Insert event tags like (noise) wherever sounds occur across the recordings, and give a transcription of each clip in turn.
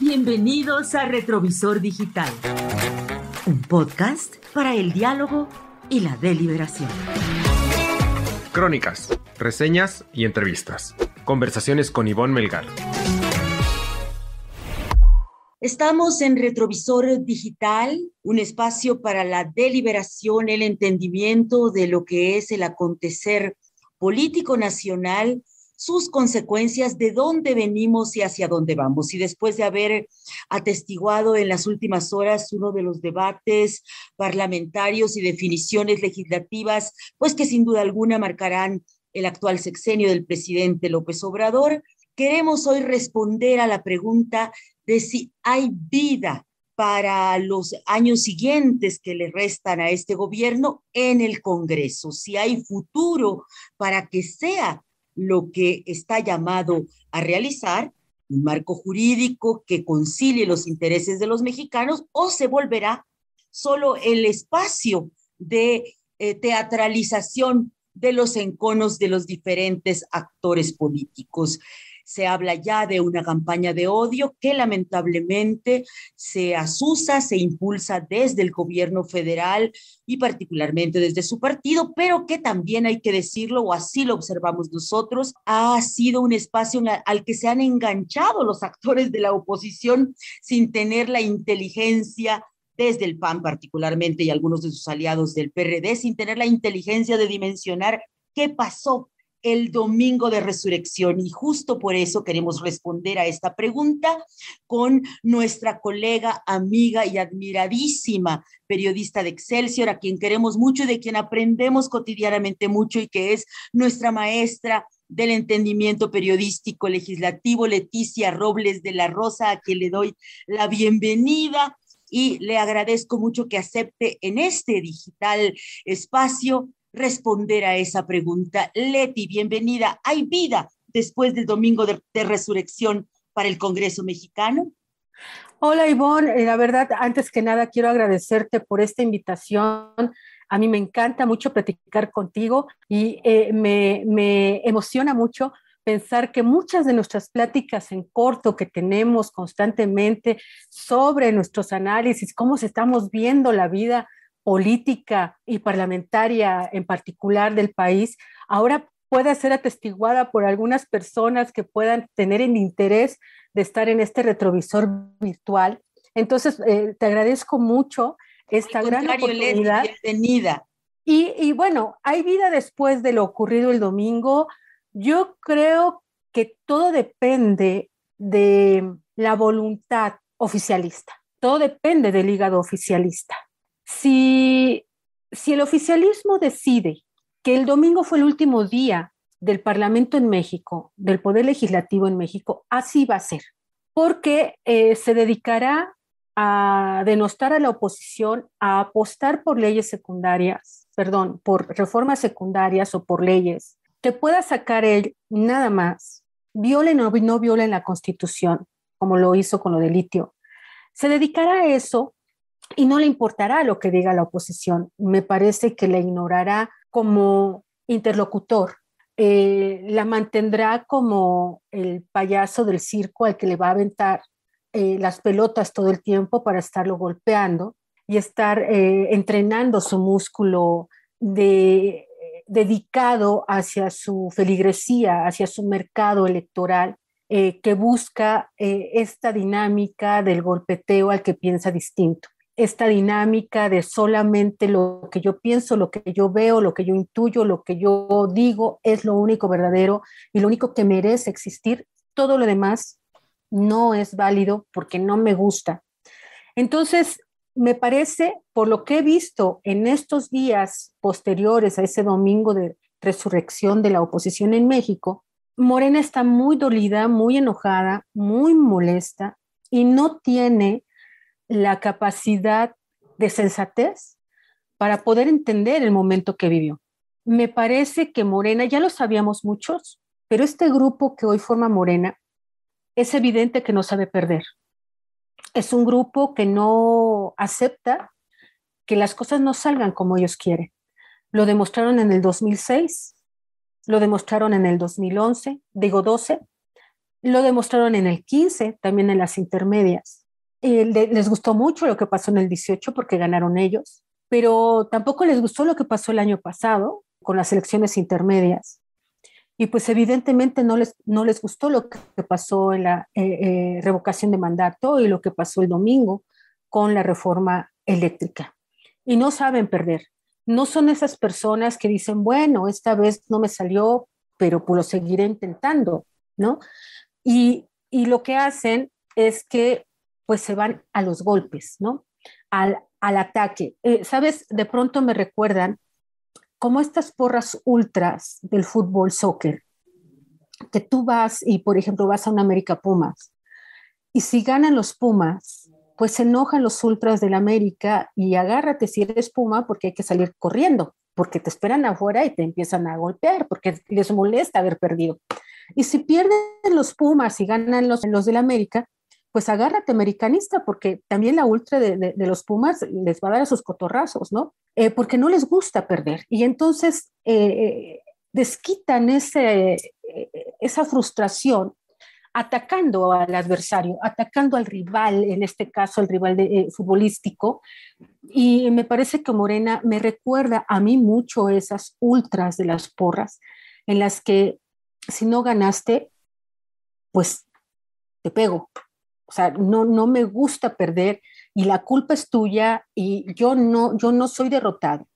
Bienvenidos a Retrovisor Digital, un podcast para el diálogo y la deliberación. Crónicas, reseñas y entrevistas. Conversaciones con Ivonne Melgar. Estamos en Retrovisor Digital, un espacio para la deliberación, el entendimiento de lo que es el acontecer político nacional sus consecuencias, de dónde venimos y hacia dónde vamos. Y después de haber atestiguado en las últimas horas uno de los debates parlamentarios y definiciones legislativas, pues que sin duda alguna marcarán el actual sexenio del presidente López Obrador, queremos hoy responder a la pregunta de si hay vida para los años siguientes que le restan a este gobierno en el Congreso, si hay futuro para que sea lo que está llamado a realizar, un marco jurídico que concilie los intereses de los mexicanos, o se volverá solo el espacio de eh, teatralización de los enconos de los diferentes actores políticos se habla ya de una campaña de odio que lamentablemente se asusa, se impulsa desde el gobierno federal y particularmente desde su partido, pero que también hay que decirlo, o así lo observamos nosotros, ha sido un espacio al que se han enganchado los actores de la oposición sin tener la inteligencia desde el PAN particularmente y algunos de sus aliados del PRD, sin tener la inteligencia de dimensionar qué pasó el domingo de resurrección. Y justo por eso queremos responder a esta pregunta con nuestra colega, amiga y admiradísima periodista de Excelsior, a quien queremos mucho y de quien aprendemos cotidianamente mucho y que es nuestra maestra del entendimiento periodístico legislativo, Leticia Robles de la Rosa, a quien le doy la bienvenida y le agradezco mucho que acepte en este digital espacio responder a esa pregunta. Leti, bienvenida. ¿Hay vida después del domingo de, resurrección para el Congreso mexicano? Hola Ivonne, eh, la verdad, antes que nada quiero agradecerte por esta invitación. A mí me encanta mucho platicar contigo y eh, me, me emociona mucho pensar que muchas de nuestras pláticas en corto que tenemos constantemente sobre nuestros análisis, cómo estamos viendo la vida política y parlamentaria en particular del país, ahora pueda ser atestiguada por algunas personas que puedan tener el interés de estar en este retrovisor virtual. Entonces, eh, te agradezco mucho esta gran oportunidad. y bueno, hay vida después de lo ocurrido el domingo. Yo creo que todo depende de la voluntad oficialista, todo depende del hígado oficialista. Si, el oficialismo decide que el domingo fue el último día del Parlamento en México, del Poder Legislativo en México, así va a ser, porque eh, se dedicará a denostar a la oposición, a apostar por leyes secundarias, perdón, por reformas secundarias o por leyes que pueda sacar él nada más, violen o no violen la Constitución, como lo hizo con lo de litio. Se dedicará a eso y no le importará lo que diga la oposición. Me parece que la ignorará como interlocutor, eh, la mantendrá como el payaso del circo al que le va a aventar eh, las pelotas todo el tiempo para estarlo golpeando y estar eh, entrenando su músculo dedicado hacia su feligresía, hacia su mercado electoral. que busca esta dinámica del golpeteo al que piensa distinto esta dinámica de solamente lo que yo pienso, lo que yo veo, lo que yo intuyo, lo que yo digo es lo único verdadero y lo único que merece existir, todo lo demás no es válido porque no me gusta. Entonces, me parece, por lo que he visto en estos días posteriores a ese domingo de resurrección de la oposición en México, Morena está muy dolida, muy enojada, muy molesta y no tiene la capacidad de sensatez para poder entender el momento que vivió. Me parece que Morena, ya lo sabíamos muchos, pero este grupo que hoy forma Morena es evidente que no sabe perder. Es un grupo que no acepta que las cosas no salgan como ellos quieren. Lo demostraron en el 2006, lo demostraron en el 2011, digo 12, lo demostraron en el 15, también en las intermedias. Eh, les gustó mucho lo que pasó en el 18 porque ganaron ellos, pero tampoco les gustó lo que pasó el año pasado con las elecciones intermedias. Y pues evidentemente no les, no les gustó lo que pasó en la eh, eh, revocación de mandato y lo que pasó el domingo con la reforma eléctrica. Y no saben perder. No son esas personas que dicen, bueno, esta vez no me salió, pero pues lo seguiré intentando, ¿no? Y, y lo que hacen es que pues se van a los golpes, ¿no? Al, ataque. Eh, Sabes, de pronto me recuerdan como estas porras ultras del fútbol soccer, que tú vas y, por ejemplo, vas a un América Pumas, y si ganan los Pumas, pues se enojan los ultras del América y agárrate si eres Puma porque hay que salir corriendo, porque te esperan afuera y te empiezan a golpear, porque les molesta haber perdido. Y si pierden los Pumas y ganan los, los del América, pues agárrate americanista, porque también la ultra de, los Pumas les va a dar a sus cotorrazos, ¿no? Eh, porque no les gusta perder. Y entonces eh, desquitan ese, eh, esa frustración atacando al adversario, atacando al rival, en este caso al rival futbolístico. Y me parece que Morena me recuerda a mí mucho esas ultras de las porras, en las que si no ganaste, pues te pego, o sea, no, no me gusta perder y la culpa es tuya y yo no, yo no soy derrotado.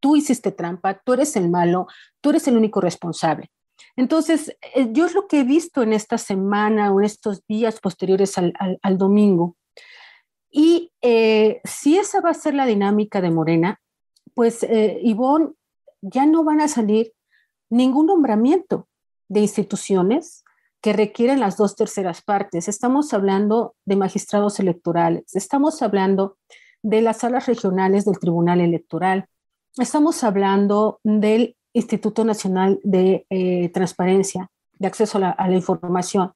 Tú hiciste trampa, tú eres el malo, tú eres el único responsable. Entonces, eh, yo es lo que he visto en esta semana o en estos días posteriores al, domingo. Y eh, si esa va a ser la dinámica de Morena, pues eh, ya no van a salir ningún nombramiento de instituciones, que requieren las dos terceras partes. Estamos hablando de magistrados electorales, estamos hablando de las salas regionales del Tribunal Electoral, estamos hablando del Instituto Nacional de eh, Transparencia, de acceso a la, información.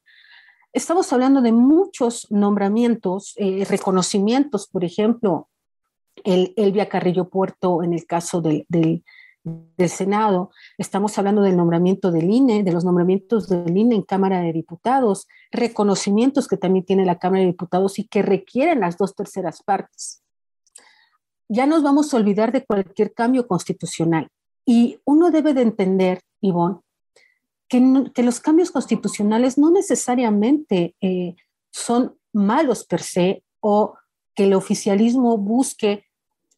Estamos hablando de muchos nombramientos, eh, reconocimientos, por ejemplo, el, Elvia Carrillo Puerto en el caso del, del Senado, estamos hablando del nombramiento del INE, de los nombramientos del INE en Cámara de Diputados, reconocimientos que también tiene la Cámara de Diputados y que requieren las dos terceras partes. Ya nos vamos a olvidar de cualquier cambio constitucional y uno debe de entender, Ivonne, que, los cambios constitucionales no necesariamente eh, son malos per se o que el oficialismo busque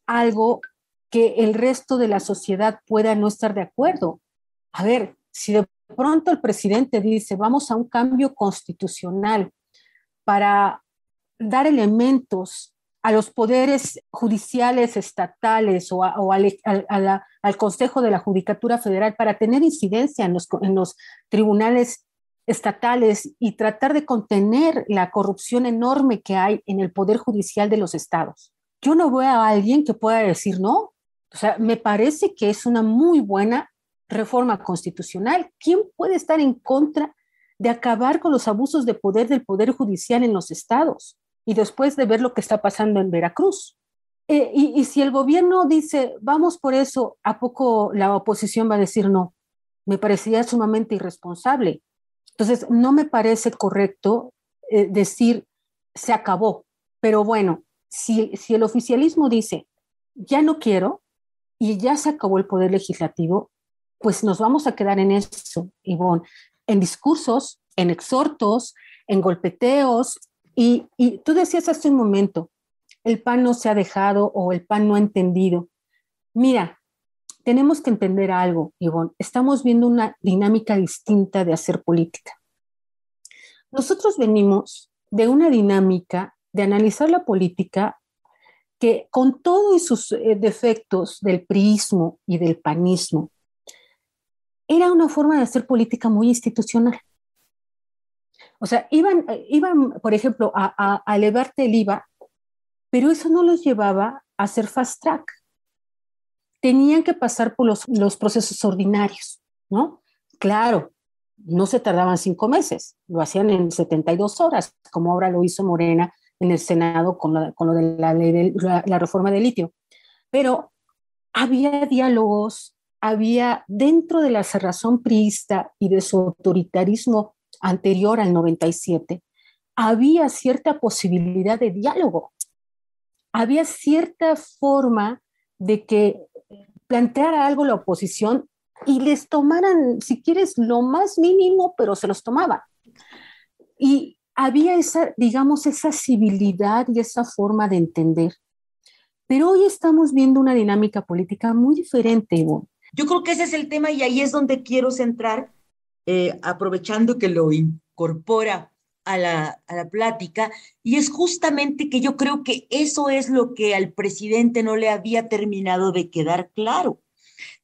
algo que el resto de la sociedad pueda no estar de acuerdo. A ver, si de pronto el presidente dice, vamos a un cambio constitucional para dar elementos a los poderes judiciales estatales o, al, Consejo de la Judicatura Federal para tener incidencia en los, en los tribunales estatales y tratar de contener la corrupción enorme que hay en el Poder Judicial de los estados. Yo no veo a alguien que pueda decir no. O sea, me parece que es una muy buena reforma constitucional. ¿Quién puede estar en contra de acabar con los abusos de poder del Poder Judicial en los estados y después de ver lo que está pasando en Veracruz? Eh, y, si el gobierno dice, vamos por eso, ¿a poco la oposición va a decir no? Me parecería sumamente irresponsable. Entonces, no me parece correcto eh, decir se acabó, pero bueno, si el oficialismo dice ya no quiero, y ya se acabó el poder legislativo, pues nos vamos a quedar en eso, Ivonne, en discursos, en exhortos, en golpeteos. Y, tú decías hace un momento, el PAN no se ha dejado o el PAN no ha entendido. Mira, tenemos que entender algo, Ivonne. Estamos viendo una dinámica distinta de hacer política. Nosotros venimos de una dinámica de analizar la política que con todos sus eh, defectos del priismo y del panismo, era una forma de hacer política muy institucional. O sea, iban, eh, iban por ejemplo, a, elevarte el IVA, pero eso no los llevaba a hacer fast track. Tenían que pasar por los, los procesos ordinarios, ¿no? Claro, no se tardaban cinco meses, lo hacían en 72 horas, como ahora lo hizo Morena en el Senado con, lo de, la, ley de la, reforma del litio. Pero había diálogos, había dentro de la cerrazón priista y de su autoritarismo anterior al 97, había cierta posibilidad de diálogo, había cierta forma de que planteara algo la oposición y les tomaran, si quieres, lo más mínimo, pero se los tomaba. Y había esa, digamos, esa civilidad y esa forma de entender. Pero hoy estamos viendo una dinámica política muy diferente, Yo creo que ese es el tema y ahí es donde quiero centrar, eh, aprovechando que lo incorpora a la, a la, plática, y es justamente que yo creo que eso es lo que al presidente no le había terminado de quedar claro,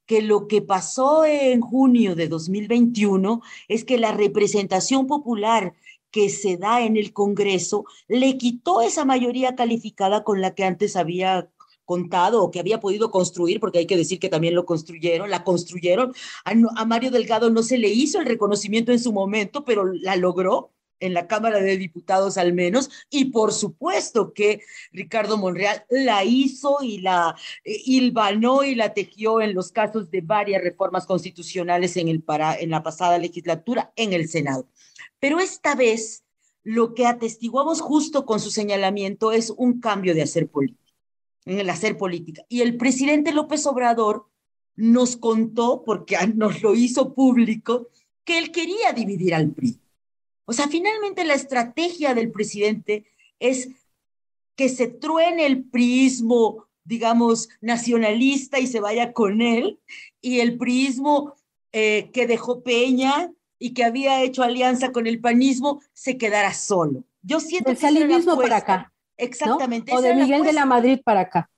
que lo que pasó en junio de 2021 es que la representación popular que se da en el Congreso le quitó esa mayoría calificada con la que antes había contado o que había podido construir, porque hay que decir que también lo construyeron, la construyeron. A, Mario Delgado no se le hizo el reconocimiento en su momento, pero la logró en la Cámara de Diputados al menos, y por supuesto que Ricardo Monreal la hizo y la eh, hilvanó y la tejió en los casos de varias reformas constitucionales en, el para, en la pasada legislatura en el Senado. Pero esta vez lo que atestiguamos justo con su señalamiento es un cambio de hacer política, en el hacer política. Y el presidente López Obrador nos contó, porque (laughs) nos lo hizo público, que él quería dividir al PRI. O sea, finalmente la estrategia del presidente es que se truene el priismo, digamos, nacionalista y se vaya con él, y el priismo eh, que dejó Peña y que había hecho alianza con el panismo se quedara solo. Yo siento del que salinismo para acá. Exactamente. O de Miguel de la Madrid para acá.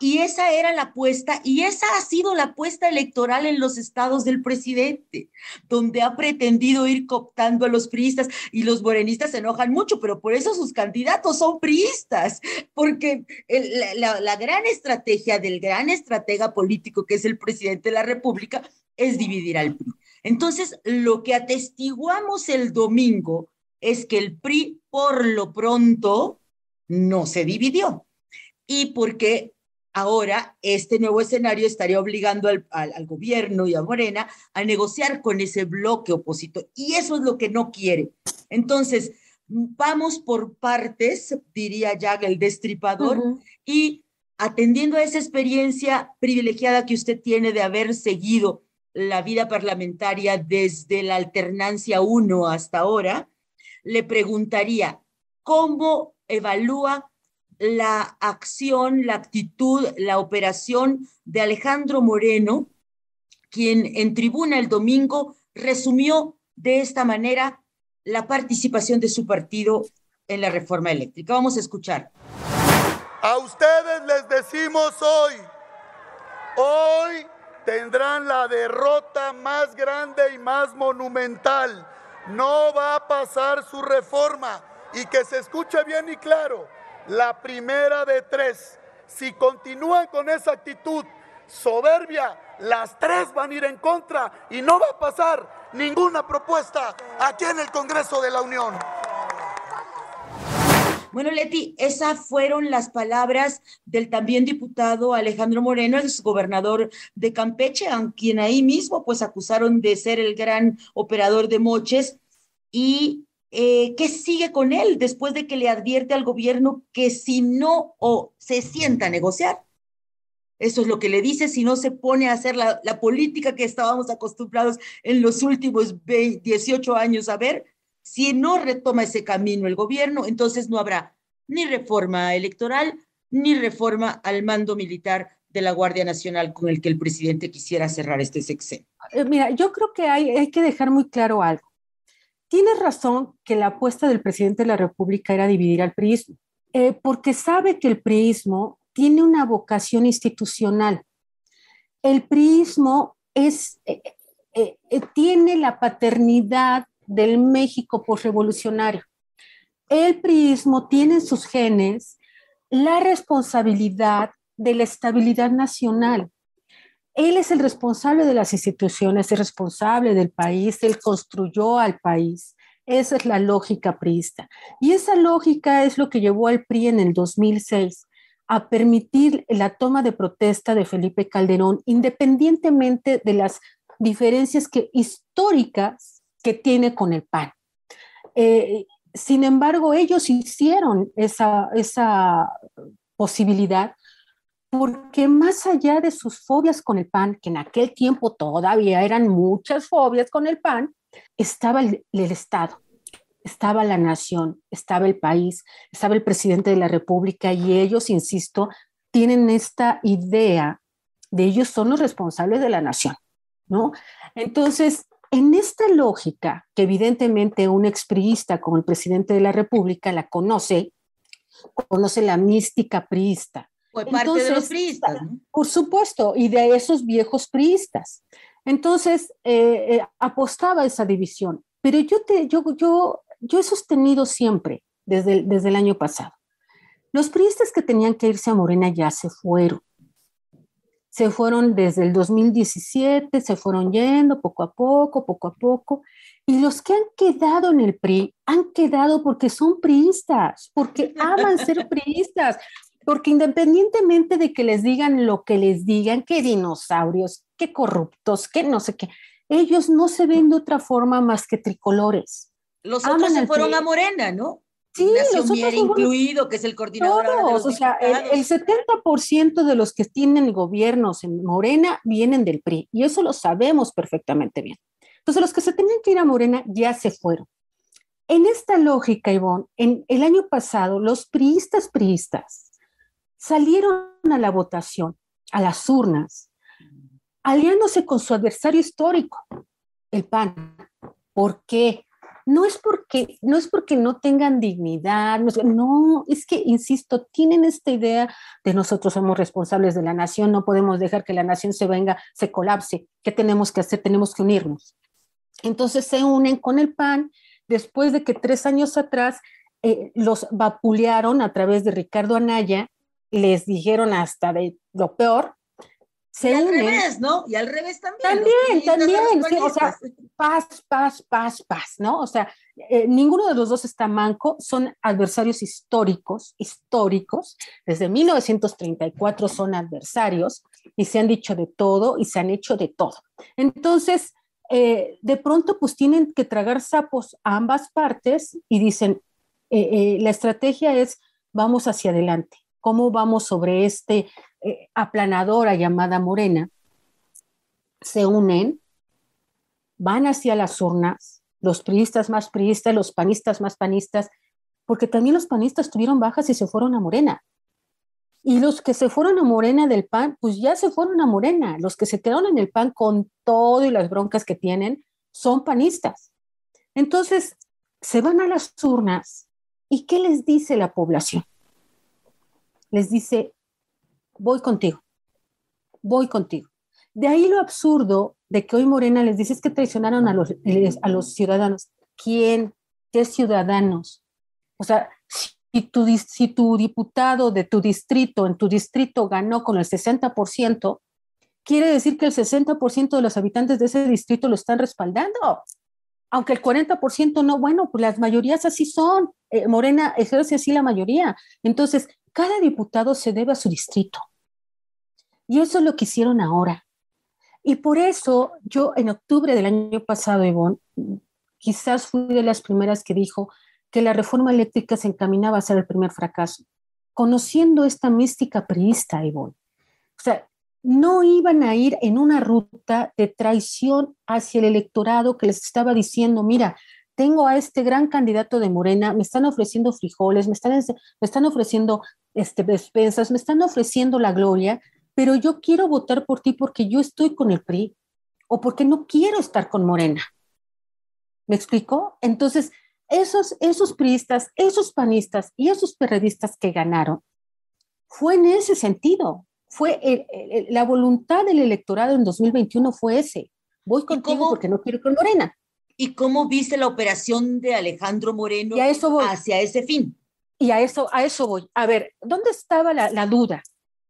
Y esa era la apuesta, y esa ha sido la apuesta electoral en los estados del presidente, donde ha pretendido ir cooptando a los priistas, y los morenistas se enojan mucho, pero por eso sus candidatos son priistas, porque la gran estrategia del gran estratega político que es el presidente de la República es dividir al PRI entonces, lo que atestiguamos el domingo es que el PRI, por lo pronto, no se dividió. Y porque ahora este nuevo escenario estaría obligando al, gobierno y a Morena a negociar con ese bloque opositor. Y eso es lo que no quiere. Entonces, vamos por partes, diría ya el destripador, y atendiendo a esa experiencia privilegiada que usted tiene de haber seguido la vida parlamentaria desde la alternancia 1 hasta ahora, le preguntaría, ¿cómo evalúa la acción, la actitud, la operación de Alejandro Moreno, quien en tribuna el domingo resumió de esta manera la participación de su partido en la reforma eléctrica? Vamos a escuchar. A ustedes les decimos hoy, hoy tendrán la derrota más grande y más monumental. No va a pasar su reforma. Y que se escuche bien y claro, la primera de tres. Si continúan con esa actitud soberbia, las tres van a ir en contra y no va a pasar ninguna propuesta aquí en el Congreso de la Unión. Bueno, Leti, esas fueron las palabras del también diputado Alejandro Moreno, el gobernador de Campeche, a quien ahí mismo pues acusaron de ser el gran operador de moches. ¿Y eh, qué sigue con él después de que le advierte al gobierno que si no o se sienta a negociar? Eso es lo que le dice si no se pone a hacer la, política que estábamos acostumbrados en los últimos 18 años a ver, si no retoma ese camino el gobierno, entonces no habrá ni reforma electoral ni reforma al mando militar de la Guardia Nacional con el que el presidente quisiera cerrar este sexenio. Eh, mira, yo creo que hay, hay que dejar muy claro algo. Tienes razón que la apuesta del presidente de la República era dividir al priismo, eh, porque sabe que el priismo tiene una vocación institucional. El priismo es, eh, tiene la paternidad del México postrevolucionario. El priismo tiene en sus genes la responsabilidad de la estabilidad nacional. Él es el responsable de las instituciones, es responsable del país, él construyó al país. Esa es la lógica priista. Y esa lógica es lo que llevó al PRI en el 2006 a permitir la toma de protesta de Felipe Calderón, independientemente de las diferencias que, históricas que tiene con el pan. Eh, sin embargo, ellos hicieron esa, esa posibilidad porque más allá de sus fobias con el pan, que en aquel tiempo todavía eran muchas fobias con el pan, estaba el, el, Estado, estaba la nación, estaba el país, estaba el presidente de la República y ellos, insisto, tienen esta idea de ellos son los responsables de la nación, ¿no? Entonces, en esta lógica, que evidentemente un expriista como el presidente de la República la conoce, conoce la mística priista. Fue parte de los priistas. Por supuesto, y de esos viejos priistas. Entonces, eh, eh, apostaba esa división. Pero yo, te, yo, yo, he sostenido siempre, desde desde el año pasado, los priistas que tenían que irse a Morena ya se fueron se fueron desde el 2017, se fueron yendo poco a poco, poco a poco, y los que han quedado en el PRI han quedado porque son priistas, porque aman ser (laughs) priistas, porque independientemente de que les digan lo que les digan, qué dinosaurios, qué corruptos, qué no sé qué, ellos no se ven de otra forma más que tricolores. Los otros se fueron a Morena, ¿no? Sí, los incluido, que es el coordinador. o sea, el, 70% de los que tienen gobiernos en Morena vienen del PRI, y eso lo sabemos perfectamente bien. Entonces, los que se tenían que ir a Morena ya se fueron. En esta lógica, Ivonne, en el año pasado, los priistas priistas salieron a la votación, a las urnas, aliándose con su adversario histórico, el PAN. ¿Por qué? no es porque no es porque no tengan dignidad, no es, que insisto, tienen esta idea de nosotros somos responsables de la nación, no podemos dejar que la nación se venga, se colapse. ¿Qué tenemos que hacer? Tenemos que unirnos. Entonces se unen con el PAN después de que tres años atrás eh, los vapulearon a través de Ricardo Anaya, les dijeron hasta de lo peor y al revés, ¿no? Y al revés también. También, también, o sea, paz, paz, paz, paz, ¿no? O sea, eh, ninguno de los dos está manco, son adversarios históricos, históricos, desde 1934 son adversarios y se han dicho de todo y se han hecho de todo. Entonces, eh, de pronto pues tienen que tragar sapos a ambas partes y dicen, eh, la estrategia es vamos hacia adelante, cómo vamos sobre este eh, aplanadora llamada Morena, se unen, van hacia las urnas, los priistas más priistas, los panistas más panistas, porque también los panistas tuvieron bajas y se fueron a Morena. Y los que se fueron a Morena del PAN, pues ya se fueron a Morena. Los que se quedaron en el PAN con todo y las broncas que tienen son panistas. Entonces, se van a las urnas y ¿qué les dice la población? Les dice, voy contigo, voy contigo. De ahí lo absurdo de que hoy Morena les dice que traicionaron a los, a los ciudadanos. ¿Quién? ¿Qué ciudadanos? O sea, si tu, tu diputado de tu distrito, en tu distrito ganó con el 60%, quiere decir que el 60% de los habitantes de ese distrito lo están respaldando. Aunque el 40% no, bueno, pues las mayorías así son. Eh, Morena ejerce así la mayoría. Entonces, cada diputado se debe a su distrito. Y eso es lo que hicieron ahora. Y por eso yo en octubre del año pasado, Ivonne, quizás fui de las primeras que dijo que la reforma eléctrica se encaminaba a ser el primer fracaso, conociendo esta mística priista, Ivonne. O sea, no iban a ir en una ruta de traición hacia el electorado que les estaba diciendo, mira, tengo a este gran candidato de Morena, me están ofreciendo frijoles, me están, me están ofreciendo este, despensas, me están ofreciendo la gloria, pero yo quiero votar por ti porque yo estoy con el PRI o porque no quiero estar con Morena. ¿Me explico? Entonces, esos, esos priistas, esos panistas y esos perredistas que ganaron, fue en ese sentido, fue la voluntad del electorado en 2021 fue ese. Voy contigo porque no quiero ir con Morena. ¿Y cómo viste la operación de Alejandro Moreno hacia ese fin? Y a eso, a eso voy. A ver, ¿dónde estaba la, duda?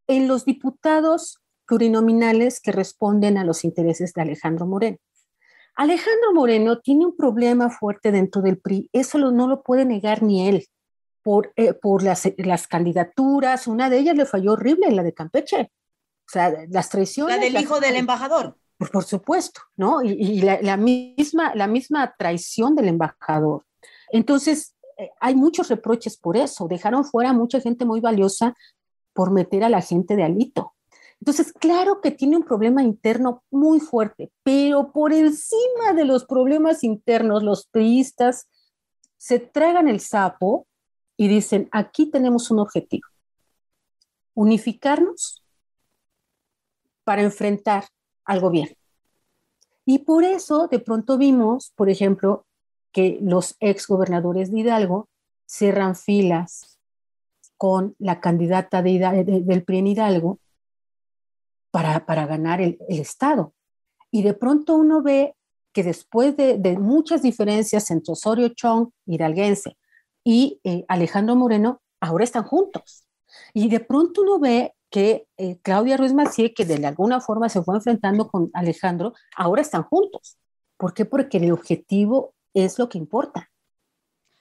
En los diputados plurinominales que responden a los intereses de Alejandro Moreno. Alejandro Moreno tiene un problema fuerte dentro del PRI, eso no lo puede negar ni él, por, eh, por las, candidaturas, una de ellas le falló horrible, la de Campeche, o sea, las traiciones. La del hijo del embajador. Pues, por supuesto, ¿no? Y, la, misma, la misma traición del embajador. Entonces, eh, hay muchos reproches por eso. Dejaron fuera mucha gente muy valiosa por meter a la gente de Alito. Entonces, claro que tiene un problema interno muy fuerte, pero por encima de los problemas internos, los priistas se tragan el sapo y dicen, aquí tenemos un objetivo, unificarnos para enfrentar al gobierno. Y por eso de pronto vimos, por ejemplo, que los ex gobernadores de Hidalgo cierran filas con la candidata del PRI Hidalgo para, ganar el, Estado. Y de pronto uno ve que después de, muchas diferencias entre Osorio Chong, hidalguense, y eh, Alejandro Moreno, ahora están juntos. Y de pronto uno ve que eh, Claudia Ruiz Massieu que de alguna forma se fue enfrentando con Alejandro, ahora están juntos. ¿Por qué? Porque el objetivo es lo que importa,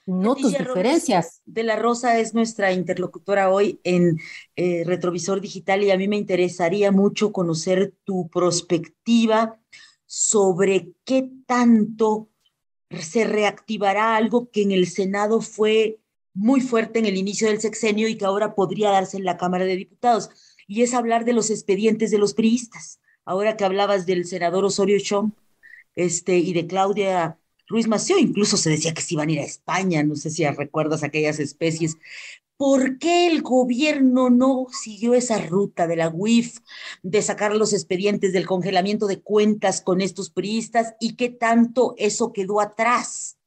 no tus diferencias. De la Rosa es nuestra interlocutora hoy en eh, Retrovisor Digital y a mí me interesaría mucho conocer tu perspectiva sobre qué tanto se reactivará algo que en el Senado fue muy fuerte en el inicio del sexenio y que ahora podría darse en la Cámara de Diputados, y es hablar de los expedientes de los priistas. Ahora que hablabas del senador Osorio Chong este, y de Claudia Ruiz Mació, incluso se decía que se iban a ir a España, no sé si recuerdas aquellas especies. ¿Por qué el gobierno no siguió esa ruta de la UIF, de sacar los expedientes del congelamiento de cuentas con estos priistas y qué tanto eso quedó atrás?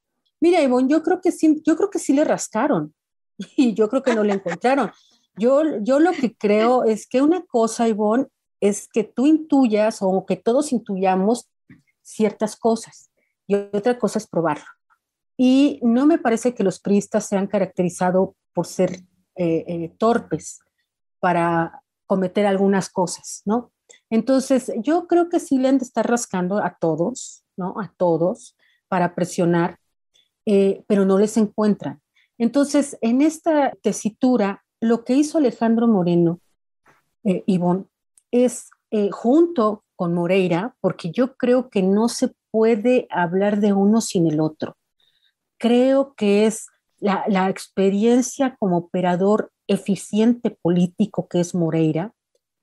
Mira, Ivonne, yo creo que sí, yo creo que sí le rascaron (laughs) y yo creo que no le encontraron. Yo, yo lo que creo es que una cosa, Ivonne, es que tú intuyas o que todos intuyamos ciertas cosas y otra cosa es probarlo. Y no me parece que los priistas se han caracterizado por ser eh, eh, torpes para cometer algunas cosas, ¿no? Entonces, yo creo que sí le han de estar rascando a todos, ¿no? A todos para presionar eh, pero no les encuentran. Entonces, en esta tesitura, lo que hizo Alejandro Moreno, eh, Ivonne, es eh, junto con Moreira, porque yo creo que no se puede hablar de uno sin el otro. Creo que es la, la experiencia como operador eficiente político que es Moreira,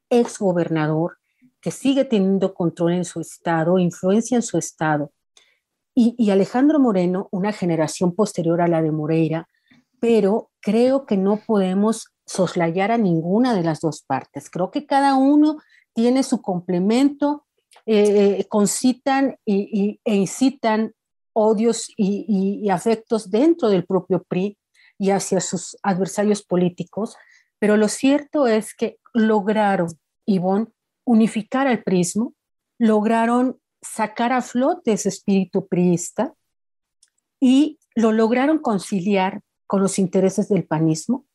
ex gobernador que sigue teniendo control en su estado, influencia en su estado, y, Alejandro Moreno, una generación posterior a la de Moreira, pero creo que no podemos soslayar a ninguna de las dos partes. Creo que cada uno tiene su complemento, eh, eh, concitan e incitan odios y, afectos dentro del propio PRI y hacia sus adversarios políticos, pero lo cierto es que lograron, Ivonne, unificar al prismo, lograron sacar a flote ese espíritu priista y lo lograron conciliar con los intereses del panismo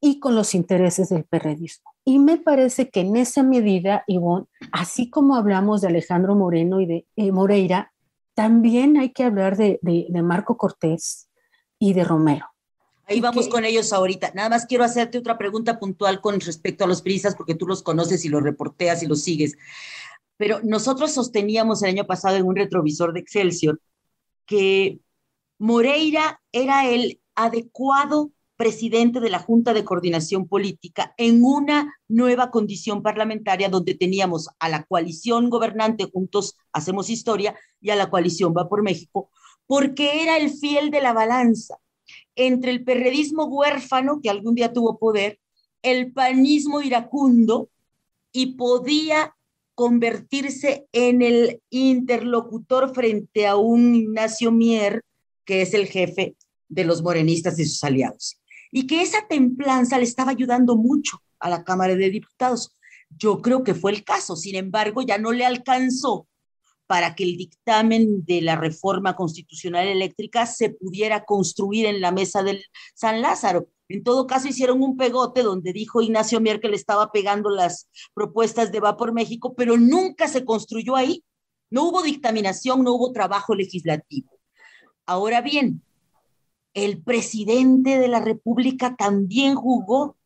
y con los intereses del perredismo. Y me parece que en esa medida, Ivonne, así como hablamos de Alejandro Moreno y de eh, Moreira, también hay que hablar de, Marco Cortés y de Romero. Ahí vamos con ellos ahorita. Nada más quiero hacerte otra pregunta puntual con respecto a los priistas porque tú los conoces y los reporteas y los sigues. Pero nosotros sosteníamos el año pasado en un retrovisor de Excelsior que Moreira era el adecuado presidente de la Junta de Coordinación Política en una nueva condición parlamentaria donde teníamos a la coalición gobernante Juntos Hacemos Historia y a la coalición Va por México, porque era el fiel de la balanza entre el perredismo huérfano, que algún día tuvo poder, el panismo iracundo, y podía convertirse en el interlocutor frente a un Ignacio Mier, que es el jefe de los morenistas y sus aliados. Y que esa templanza le estaba ayudando mucho a la Cámara de Diputados. Yo creo que fue el caso, sin embargo, ya no le alcanzó para que el dictamen de la reforma constitucional eléctrica se pudiera construir en la mesa del San Lázaro. En todo caso, hicieron un pegote donde dijo Ignacio Mier que le estaba pegando las propuestas de Va por México, pero nunca se construyó ahí. No hubo dictaminación, no hubo trabajo legislativo. Ahora bien, el presidente de la República también jugó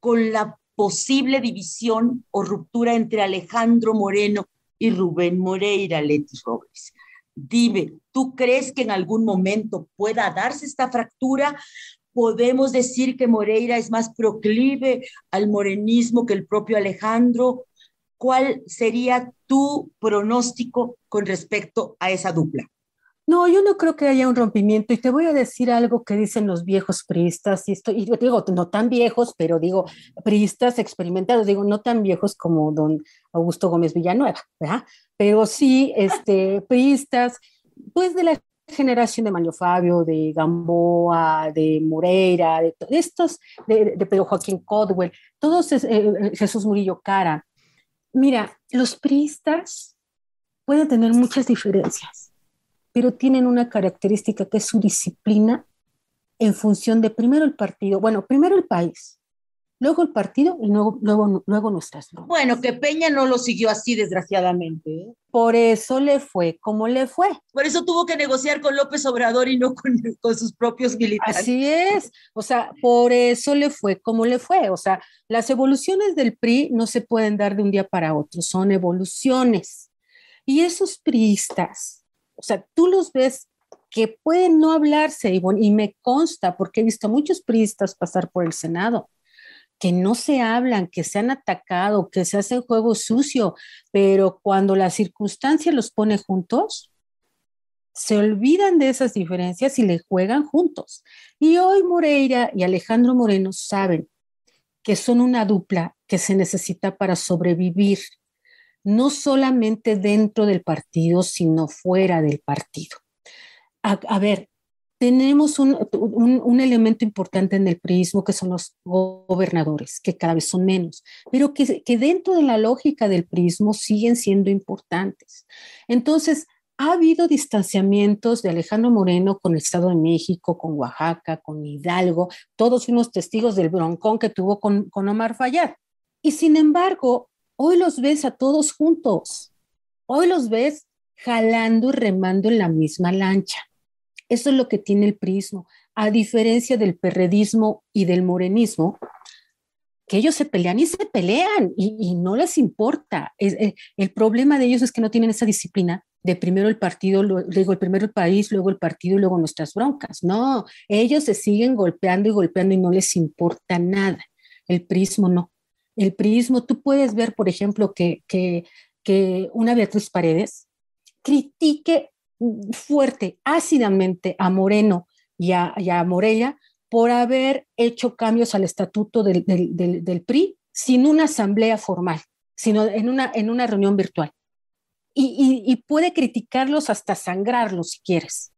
con la posible división o ruptura entre Alejandro Moreno y Rubén Moreira, Leti Robles. Dime, ¿tú crees que en algún momento pueda darse esta fractura? podemos decir que Moreira es más proclive al morenismo que el propio Alejandro. ¿Cuál sería tu pronóstico con respecto a esa dupla? No, yo no creo que haya un rompimiento y te voy a decir algo que dicen los viejos priistas, y, esto, y digo, no tan viejos, pero digo, priistas experimentados, digo, no tan viejos como don Augusto Gómez Villanueva, ¿verdad? Pero sí, este, priistas, pues de la generación de Mario Fabio, de Gamboa, de Moreira, de, todos estos, de, Pedro Joaquín Codwell, todos eh, eh, Jesús Murillo Cara. Mira, los priistas pueden tener muchas diferencias, pero tienen una característica que es su disciplina en función de primero el partido, bueno, primero el país, luego el partido y luego, luego, nuestras Bueno, que Peña no lo siguió así, desgraciadamente. ¿eh? Por eso le fue como le fue. Por eso tuvo que negociar con López Obrador y no con, (laughs) con sus propios militantes. Así es, o sea, por eso le fue como le fue. O sea, las evoluciones del PRI no se pueden dar de un día para otro, son evoluciones. Y esos priistas, o sea, tú los ves que pueden no hablarse, Ivonne, y me consta porque he visto muchos priistas pasar por el Senado que no se hablan, que se han atacado, que se hace juego sucio, pero cuando la circunstancia los pone juntos, se olvidan de esas diferencias y le juegan juntos. Y hoy Moreira y Alejandro Moreno saben que son una dupla que se necesita para sobrevivir, no solamente dentro del partido, sino fuera del partido. a ver, tenemos un, elemento importante en el priismo que son los gobernadores, que cada vez son menos, pero que, dentro de la lógica del priismo siguen siendo importantes. Entonces, ha habido distanciamientos de Alejandro Moreno con el Estado de México, con Oaxaca, con Hidalgo, todos unos testigos del broncón que tuvo con, con Omar Fayad. Y sin embargo, hoy los ves a todos juntos, hoy los ves jalando y remando en la misma lancha. Eso es lo que tiene el prismo. A diferencia del perredismo y del morenismo, que ellos se pelean y se pelean y, no les importa. Eh, el, problema de ellos es que no tienen esa disciplina de primero el partido, luego el primero el país, luego el partido y luego nuestras broncas. No, ellos se siguen golpeando y golpeando y no les importa nada. El prismo no. El prismo, tú puedes ver, por ejemplo, que, que, que una Beatriz Paredes critique fuerte, ácidamente a Moreno y a, Morella por haber hecho cambios al estatuto del, PRI sin una asamblea formal, sino en una, en una reunión virtual. Y, puede criticarlos hasta sangrarlos si quieres.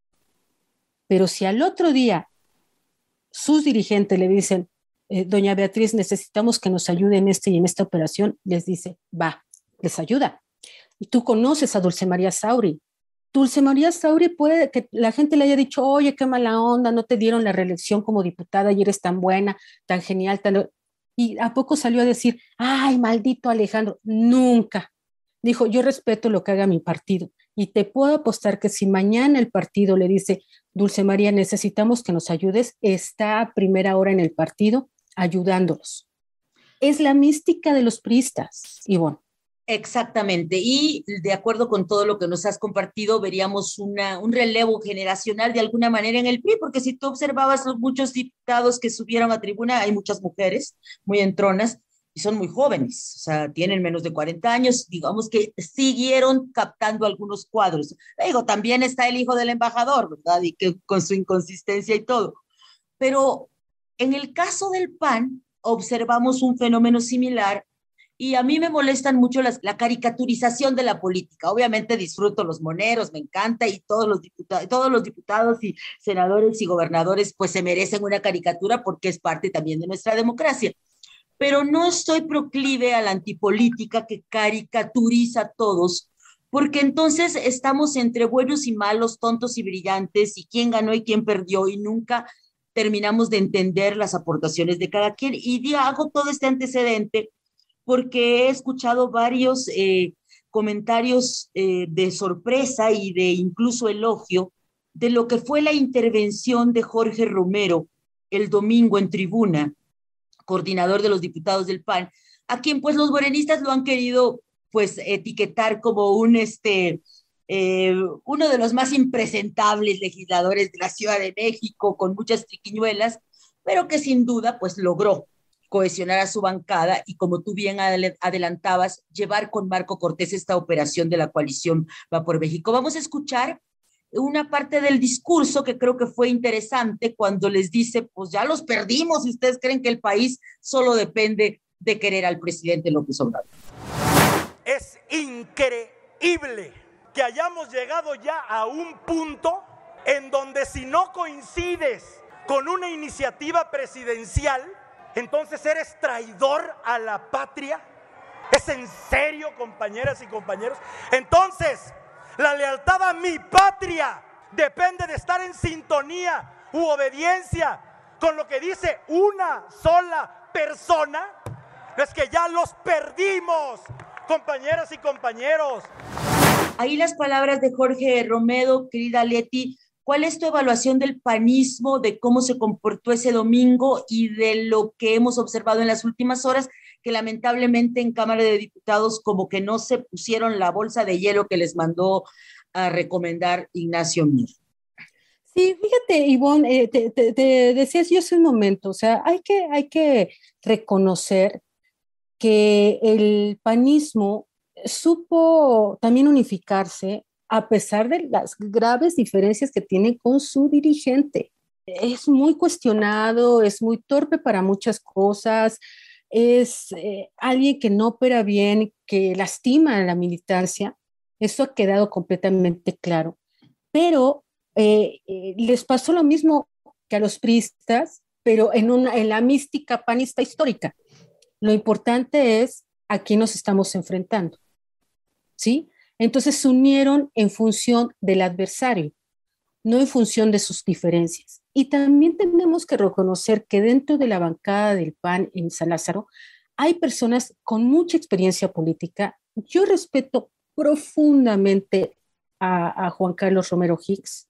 Pero si al otro día sus dirigentes le dicen, eh, doña Beatriz, necesitamos que nos ayude en este y en esta operación, les dice, va, les ayuda. Y tú conoces a Dulce María Sauri, Dulce María Sauri puede que la gente le haya dicho, oye, qué mala onda, no te dieron la reelección como diputada y eres tan buena, tan genial, tan... Y a poco salió a decir, ay, maldito Alejandro, nunca. Dijo, yo respeto lo que haga mi partido y te puedo apostar que si mañana el partido le dice, Dulce María, necesitamos que nos ayudes, está a primera hora en el partido ayudándolos. Es la mística de los priistas, Ivonne. Exactamente, y de acuerdo con todo lo que nos has compartido, veríamos una, un relevo generacional de alguna manera en el PRI, porque si tú observabas los muchos diputados que subieron a tribuna, hay muchas mujeres muy entronas y son muy jóvenes, o sea, tienen menos de 40 años, digamos que siguieron captando algunos cuadros. Digo, también está el hijo del embajador, ¿verdad? Y que con su inconsistencia y todo. Pero en el caso del PAN, observamos un fenómeno similar y a mí me molestan mucho la caricaturización de la política. Obviamente disfruto los moneros, me encanta y todos los, diputados, todos los diputados y senadores y gobernadores pues se merecen una caricatura porque es parte también de nuestra democracia. Pero no estoy proclive a la antipolítica que caricaturiza a todos, porque entonces estamos entre buenos y malos, tontos y brillantes, y quién ganó y quién perdió, y nunca terminamos de entender las aportaciones de cada quien. Y hago todo este antecedente porque he escuchado varios eh, comentarios eh, de sorpresa y de incluso elogio de lo que fue la intervención de Jorge Romero el domingo en tribuna, coordinador de los diputados del PAN, a quien pues los morenistas lo han querido pues etiquetar como un este eh, uno de los más impresentables legisladores de la Ciudad de México con muchas triquiñuelas, pero que sin duda pues logró cohesionar a su bancada y, como tú bien adelantabas, llevar con Marco Cortés esta operación de la coalición Va por México. Vamos a escuchar una parte del discurso que creo que fue interesante cuando les dice, pues ya los perdimos y ustedes creen que el país solo depende de querer al presidente López Obrador. Es increíble que hayamos llegado ya a un punto en donde si no coincides con una iniciativa presidencial, entonces eres traidor a la patria. ¿Es en serio, compañeras y compañeros? Entonces, la lealtad a mi patria depende de estar en sintonía u obediencia con lo que dice una sola persona. Es que ya los perdimos, compañeras y compañeros. Ahí las palabras de Jorge Romero, querida Leti, ¿Cuál es tu evaluación del panismo, de cómo se comportó ese domingo y de lo que hemos observado en las últimas horas, que lamentablemente en Cámara de Diputados como que no se pusieron la bolsa de hielo que les mandó a recomendar Ignacio Mir? Sí, fíjate, Ivonne, eh, te, decía decías yo hace un momento, o sea, hay que, hay que reconocer que el panismo supo también unificarse a pesar de las graves diferencias que tiene con su dirigente. Es muy cuestionado, es muy torpe para muchas cosas, es eh, alguien que no opera bien, que lastima a la militancia. Eso ha quedado completamente claro. Pero eh, eh, les pasó lo mismo que a los priistas, pero en, una, en la mística panista histórica. Lo importante es a quién nos estamos enfrentando. ¿Sí? Entonces se unieron en función del adversario, no en función de sus diferencias. Y también tenemos que reconocer que dentro de la bancada del PAN en San Lázaro hay personas con mucha experiencia política. Yo respeto profundamente a, Juan Carlos Romero Hicks,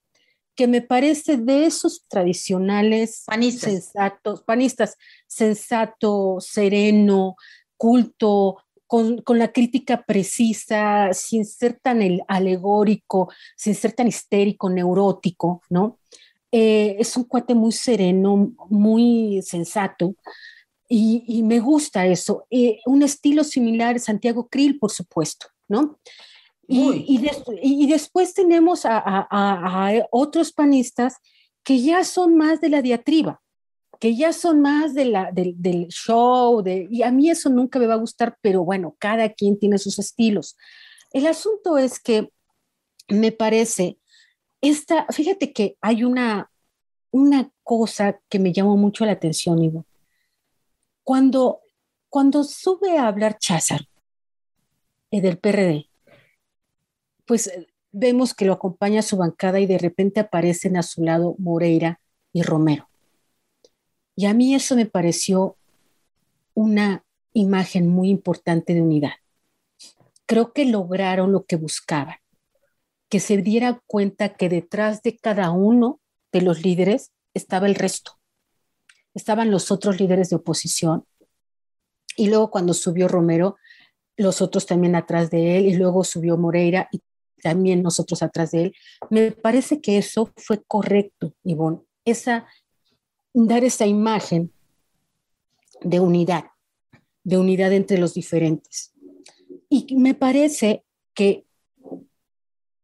que me parece de esos tradicionales sensatos, panistas, sensato, sereno, culto, con, la crítica precisa, sin ser tan el alegórico, sin ser tan histérico, neurótico, ¿no? Eh, es un cuate muy sereno, muy sensato. Y, me gusta eso. Eh, un estilo similar, Santiago Krill, por supuesto, ¿no? Y, después tenemos a, otros panistas que ya son más de la diatriba, que ya son más de la, del show, de, y a mí eso nunca me va a gustar, pero bueno, cada quien tiene sus estilos. El asunto es que me parece, esta, fíjate que hay una, una cosa que me llamó mucho la atención, Ivo. Cuando, cuando sube a hablar Cházar eh, del PRD, pues eh, vemos que lo acompaña a su bancada y de repente aparecen a su lado Moreira y Romero. Y a mí eso me pareció una imagen muy importante de unidad. Creo que lograron lo que buscaban, que se diera cuenta que detrás de cada uno de los líderes estaba el resto. Estaban los otros líderes de oposición. Y luego cuando subió Romero, los otros también atrás de él, y luego subió Moreira y también nosotros atrás de él. Me parece que eso fue correcto, Ivonne. Esa dar esa imagen de unidad, de unidad entre los diferentes. Y me parece que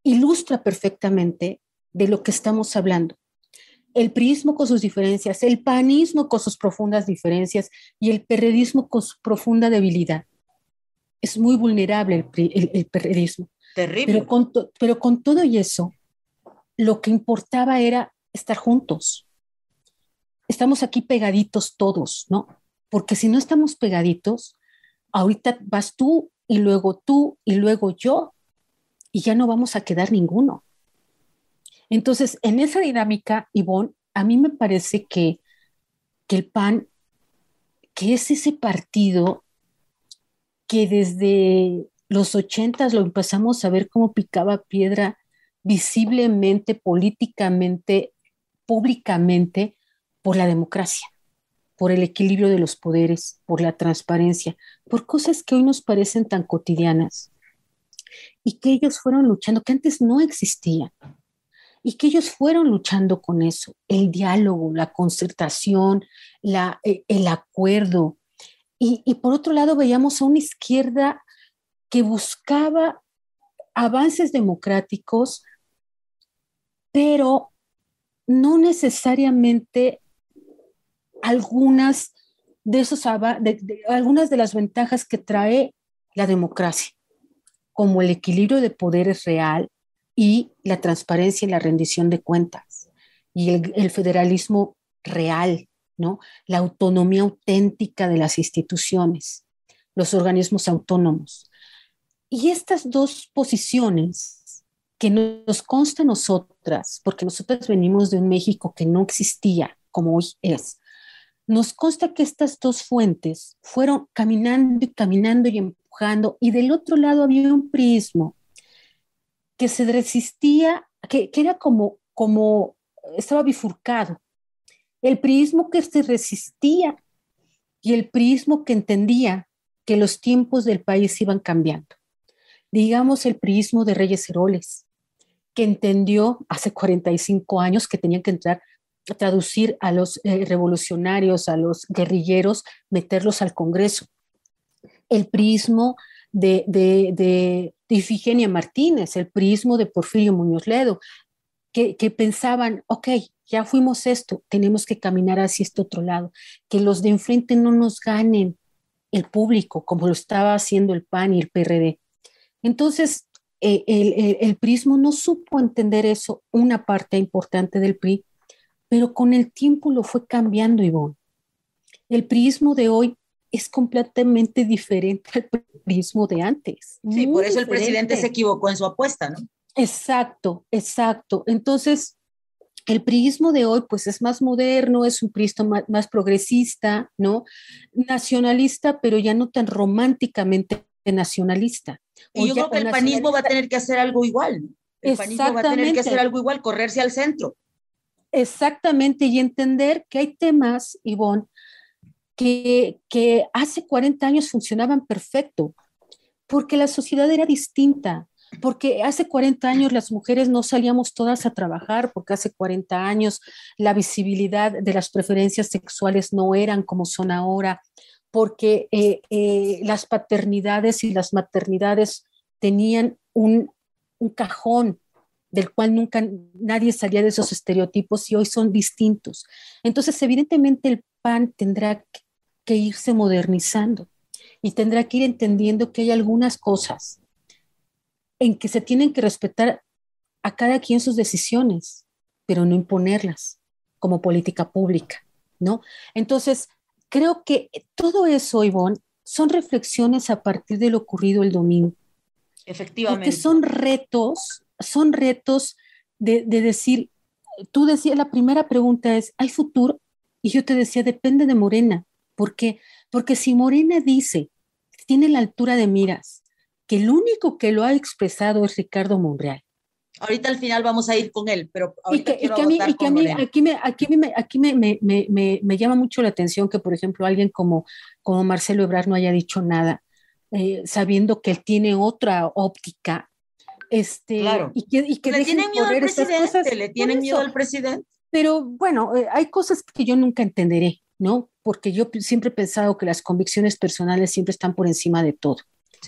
ilustra perfectamente de lo que estamos hablando. El priismo con sus diferencias, el panismo con sus profundas diferencias y el perredismo con su profunda debilidad. Es muy vulnerable el, perredismo. Terrible. Pero pero con todo y eso, lo que importaba era estar juntos, estamos aquí pegaditos todos, ¿no? Porque si no estamos pegaditos, ahorita vas tú y luego tú y luego yo y ya no vamos a quedar ninguno. Entonces, en esa dinámica, Ivonne, a mí me parece que, que el PAN, que es ese partido que desde los ochentas lo empezamos a ver cómo picaba piedra visiblemente, políticamente, públicamente, por la democracia, por el equilibrio de los poderes, por la transparencia, por cosas que hoy nos parecen tan cotidianas y que ellos fueron luchando, que antes no existían y que ellos fueron luchando con eso, el diálogo, la concertación, la, e, el acuerdo. Y, y por otro lado veíamos a una izquierda que buscaba avances democráticos, pero no necesariamente algunas de, esos, de, algunas de las ventajas que trae la democracia, como el equilibrio de poderes real y la transparencia y la rendición de cuentas, y el, federalismo real, ¿no? la autonomía auténtica de las instituciones, los organismos autónomos. Y estas dos posiciones que nos consta a nosotras, porque nosotras venimos de un México que no existía como hoy es, nos consta que estas dos fuentes fueron caminando y caminando y empujando, y del otro lado había un prismo que se resistía, que, era como, como, estaba bifurcado. El prismo que se resistía y el prismo que entendía que los tiempos del país iban cambiando. Digamos el prismo de Reyes Heroles, que entendió hace 45 años que tenían que entrar traducir a los eh, revolucionarios, a los guerrilleros, meterlos al Congreso. El prismo de, de, de, Ifigenia Martínez, el prismo de Porfirio Muñoz Ledo, que, pensaban, ok, ya fuimos esto, tenemos que caminar hacia este otro lado, que los de enfrente no nos ganen el público, como lo estaba haciendo el PAN y el PRD. Entonces, eh, el, el, el prismo no supo entender eso, una parte importante del PRI, pero con el tiempo lo fue cambiando, Ivonne. El prismo de hoy es completamente diferente al prismo de antes. Sí, por eso el presidente se equivocó en su apuesta, ¿no? Exacto, exacto. Entonces, el priismo de hoy, pues es más moderno, es un priismo más, progresista, ¿no? Nacionalista, pero ya no tan románticamente nacionalista. Y yo creo que el panismo va a tener que hacer algo igual. El panismo va a tener que hacer algo igual, correrse al centro. Exactamente, y entender que hay temas, Ivonne, que, hace 40 años funcionaban perfecto, porque la sociedad era distinta, porque hace 40 años las mujeres no salíamos todas a trabajar, porque hace 40 años la visibilidad de las preferencias sexuales no eran como son ahora, porque eh, eh, las paternidades y las maternidades tenían un cajón del cual nunca nadie salía de esos estereotipos y hoy son distintos. Entonces, evidentemente el PAN tendrá que irse modernizando y tendrá que ir entendiendo que hay algunas cosas en que se tienen que respetar a cada quien sus decisiones, pero no imponerlas como política pública, ¿no? Entonces, creo que todo eso, Ivonne, son reflexiones a partir de lo ocurrido el domingo. Efectivamente. Porque son retos son retos de, decir, tú decías, la primera pregunta es, ¿hay futuro? Y yo te decía, depende de Morena. ¿Por qué? Porque si Morena dice, tiene la altura de miras, que el único que lo ha expresado es Ricardo Monreal. Ahorita al final vamos a ir con él, pero y que, a mí, aquí, me, aquí, me, llama mucho la atención que, por ejemplo, alguien como, como Marcelo Ebrard no haya dicho nada, eh, sabiendo que él tiene otra óptica este, claro. Y que, le tienen miedo al presidente, le miedo al presidente. Pero bueno, eh, hay cosas que yo nunca entenderé, ¿no? Porque yo siempre he pensado que las convicciones personales siempre están por encima de todo,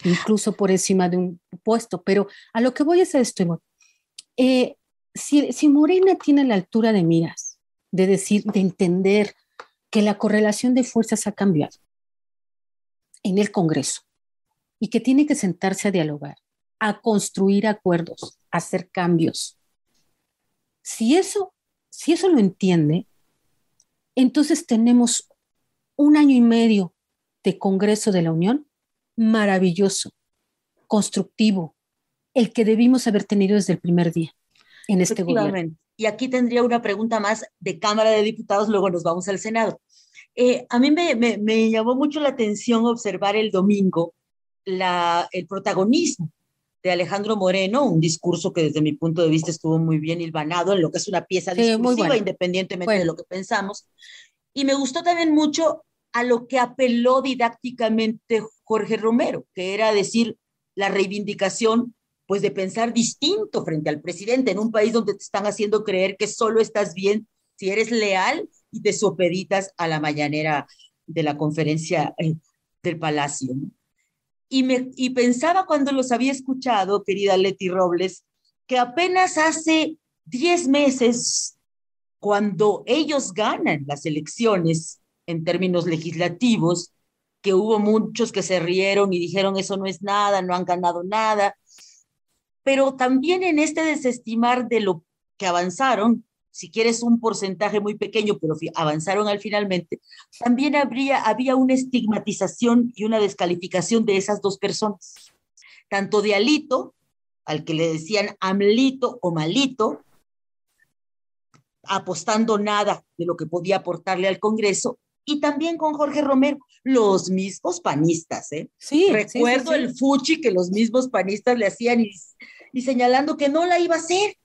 incluso por encima de un puesto. Pero a lo que voy es a esto, eh, si, si Morena tiene la altura de miras, de decir, de entender que la correlación de fuerzas ha cambiado en el Congreso y que tiene que sentarse a dialogar a construir acuerdos, a hacer cambios. Si eso, si eso lo entiende, entonces tenemos un año y medio de Congreso de la Unión maravilloso, constructivo, el que debimos haber tenido desde el primer día en este gobierno. Y aquí tendría una pregunta más de Cámara de Diputados, luego nos vamos al Senado. Eh, a mí me, me, llamó mucho la atención observar el domingo la, el protagonismo de Alejandro Moreno, un discurso que desde mi punto de vista estuvo muy bien hilvanado en lo que es una pieza discursiva, independientemente de lo que pensamos. Y me gustó también mucho a lo que apeló didácticamente Jorge Romero, que era decir la reivindicación pues de pensar distinto frente al presidente en un país donde te están haciendo creer que solo estás bien si eres leal y te sopeditas a la mañanera de la conferencia eh, del Palacio. ¿no? Y, y pensaba cuando los había escuchado, querida Leti Robles, que apenas hace 10 meses, cuando ellos ganan las elecciones en términos legislativos, que hubo muchos que se rieron y dijeron eso no es nada, no han ganado nada, pero también en este desestimar de lo que avanzaron, si quieres un porcentaje muy pequeño, pero avanzaron al finalmente, también habría, había una estigmatización y una descalificación de esas dos personas, tanto de Alito, al que le decían amlito o malito, apostando nada de lo que podía aportarle al Congreso, y también con Jorge Romero, los mismos panistas, ¿eh? Sí. Recuerdo el fuchi que los mismos panistas le hacían y señalando que no la iba a hacer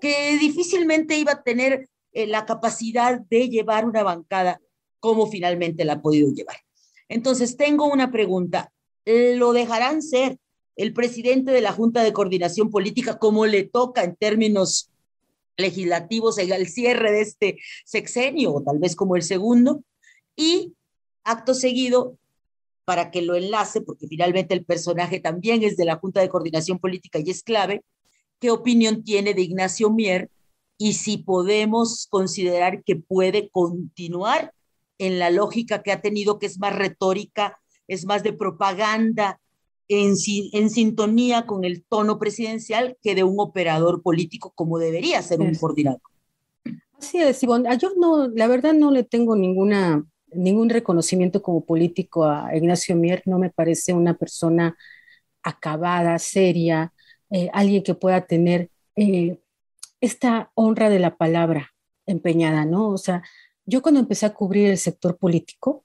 que difícilmente iba a tener eh, la capacidad de llevar una bancada como finalmente la ha podido llevar. Entonces, tengo una pregunta. ¿Lo dejarán ser el presidente de la Junta de Coordinación Política como le toca en términos legislativos al cierre de este sexenio, o tal vez como el segundo? Y acto seguido, para que lo enlace, porque finalmente el personaje también es de la Junta de Coordinación Política y es clave, qué opinión tiene de Ignacio Mier y si podemos considerar que puede continuar en la lógica que ha tenido, que es más retórica, es más de propaganda, en, sintonía con el tono presidencial que de un operador político como debería ser un coordinador. Así es, Ivonne. Ah, yo no, la verdad no le tengo ninguna, ningún reconocimiento como político a Ignacio Mier, no me parece una persona acabada, seria, eh, alguien que pueda tener eh, esta honra de la palabra empeñada, ¿no? O sea, yo cuando empecé a cubrir el sector político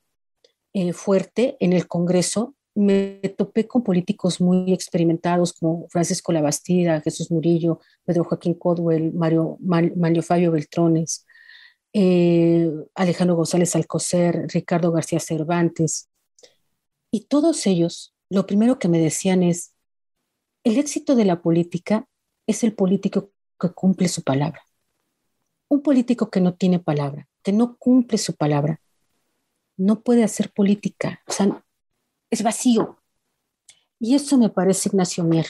eh, fuerte en el Congreso, me topé con políticos muy experimentados como Francisco Labastida, Jesús Murillo, Pedro Joaquín Codwell, Mario, Mario Fabio Beltrones, Alejandro González Alcocer, Ricardo García Cervantes. Y todos ellos, lo primero que me decían es, el éxito de la política es el político que cumple su palabra. Un político que no tiene palabra, que no cumple su palabra, no puede hacer política. O sea, es vacío. Y eso me parece Ignacio Mier.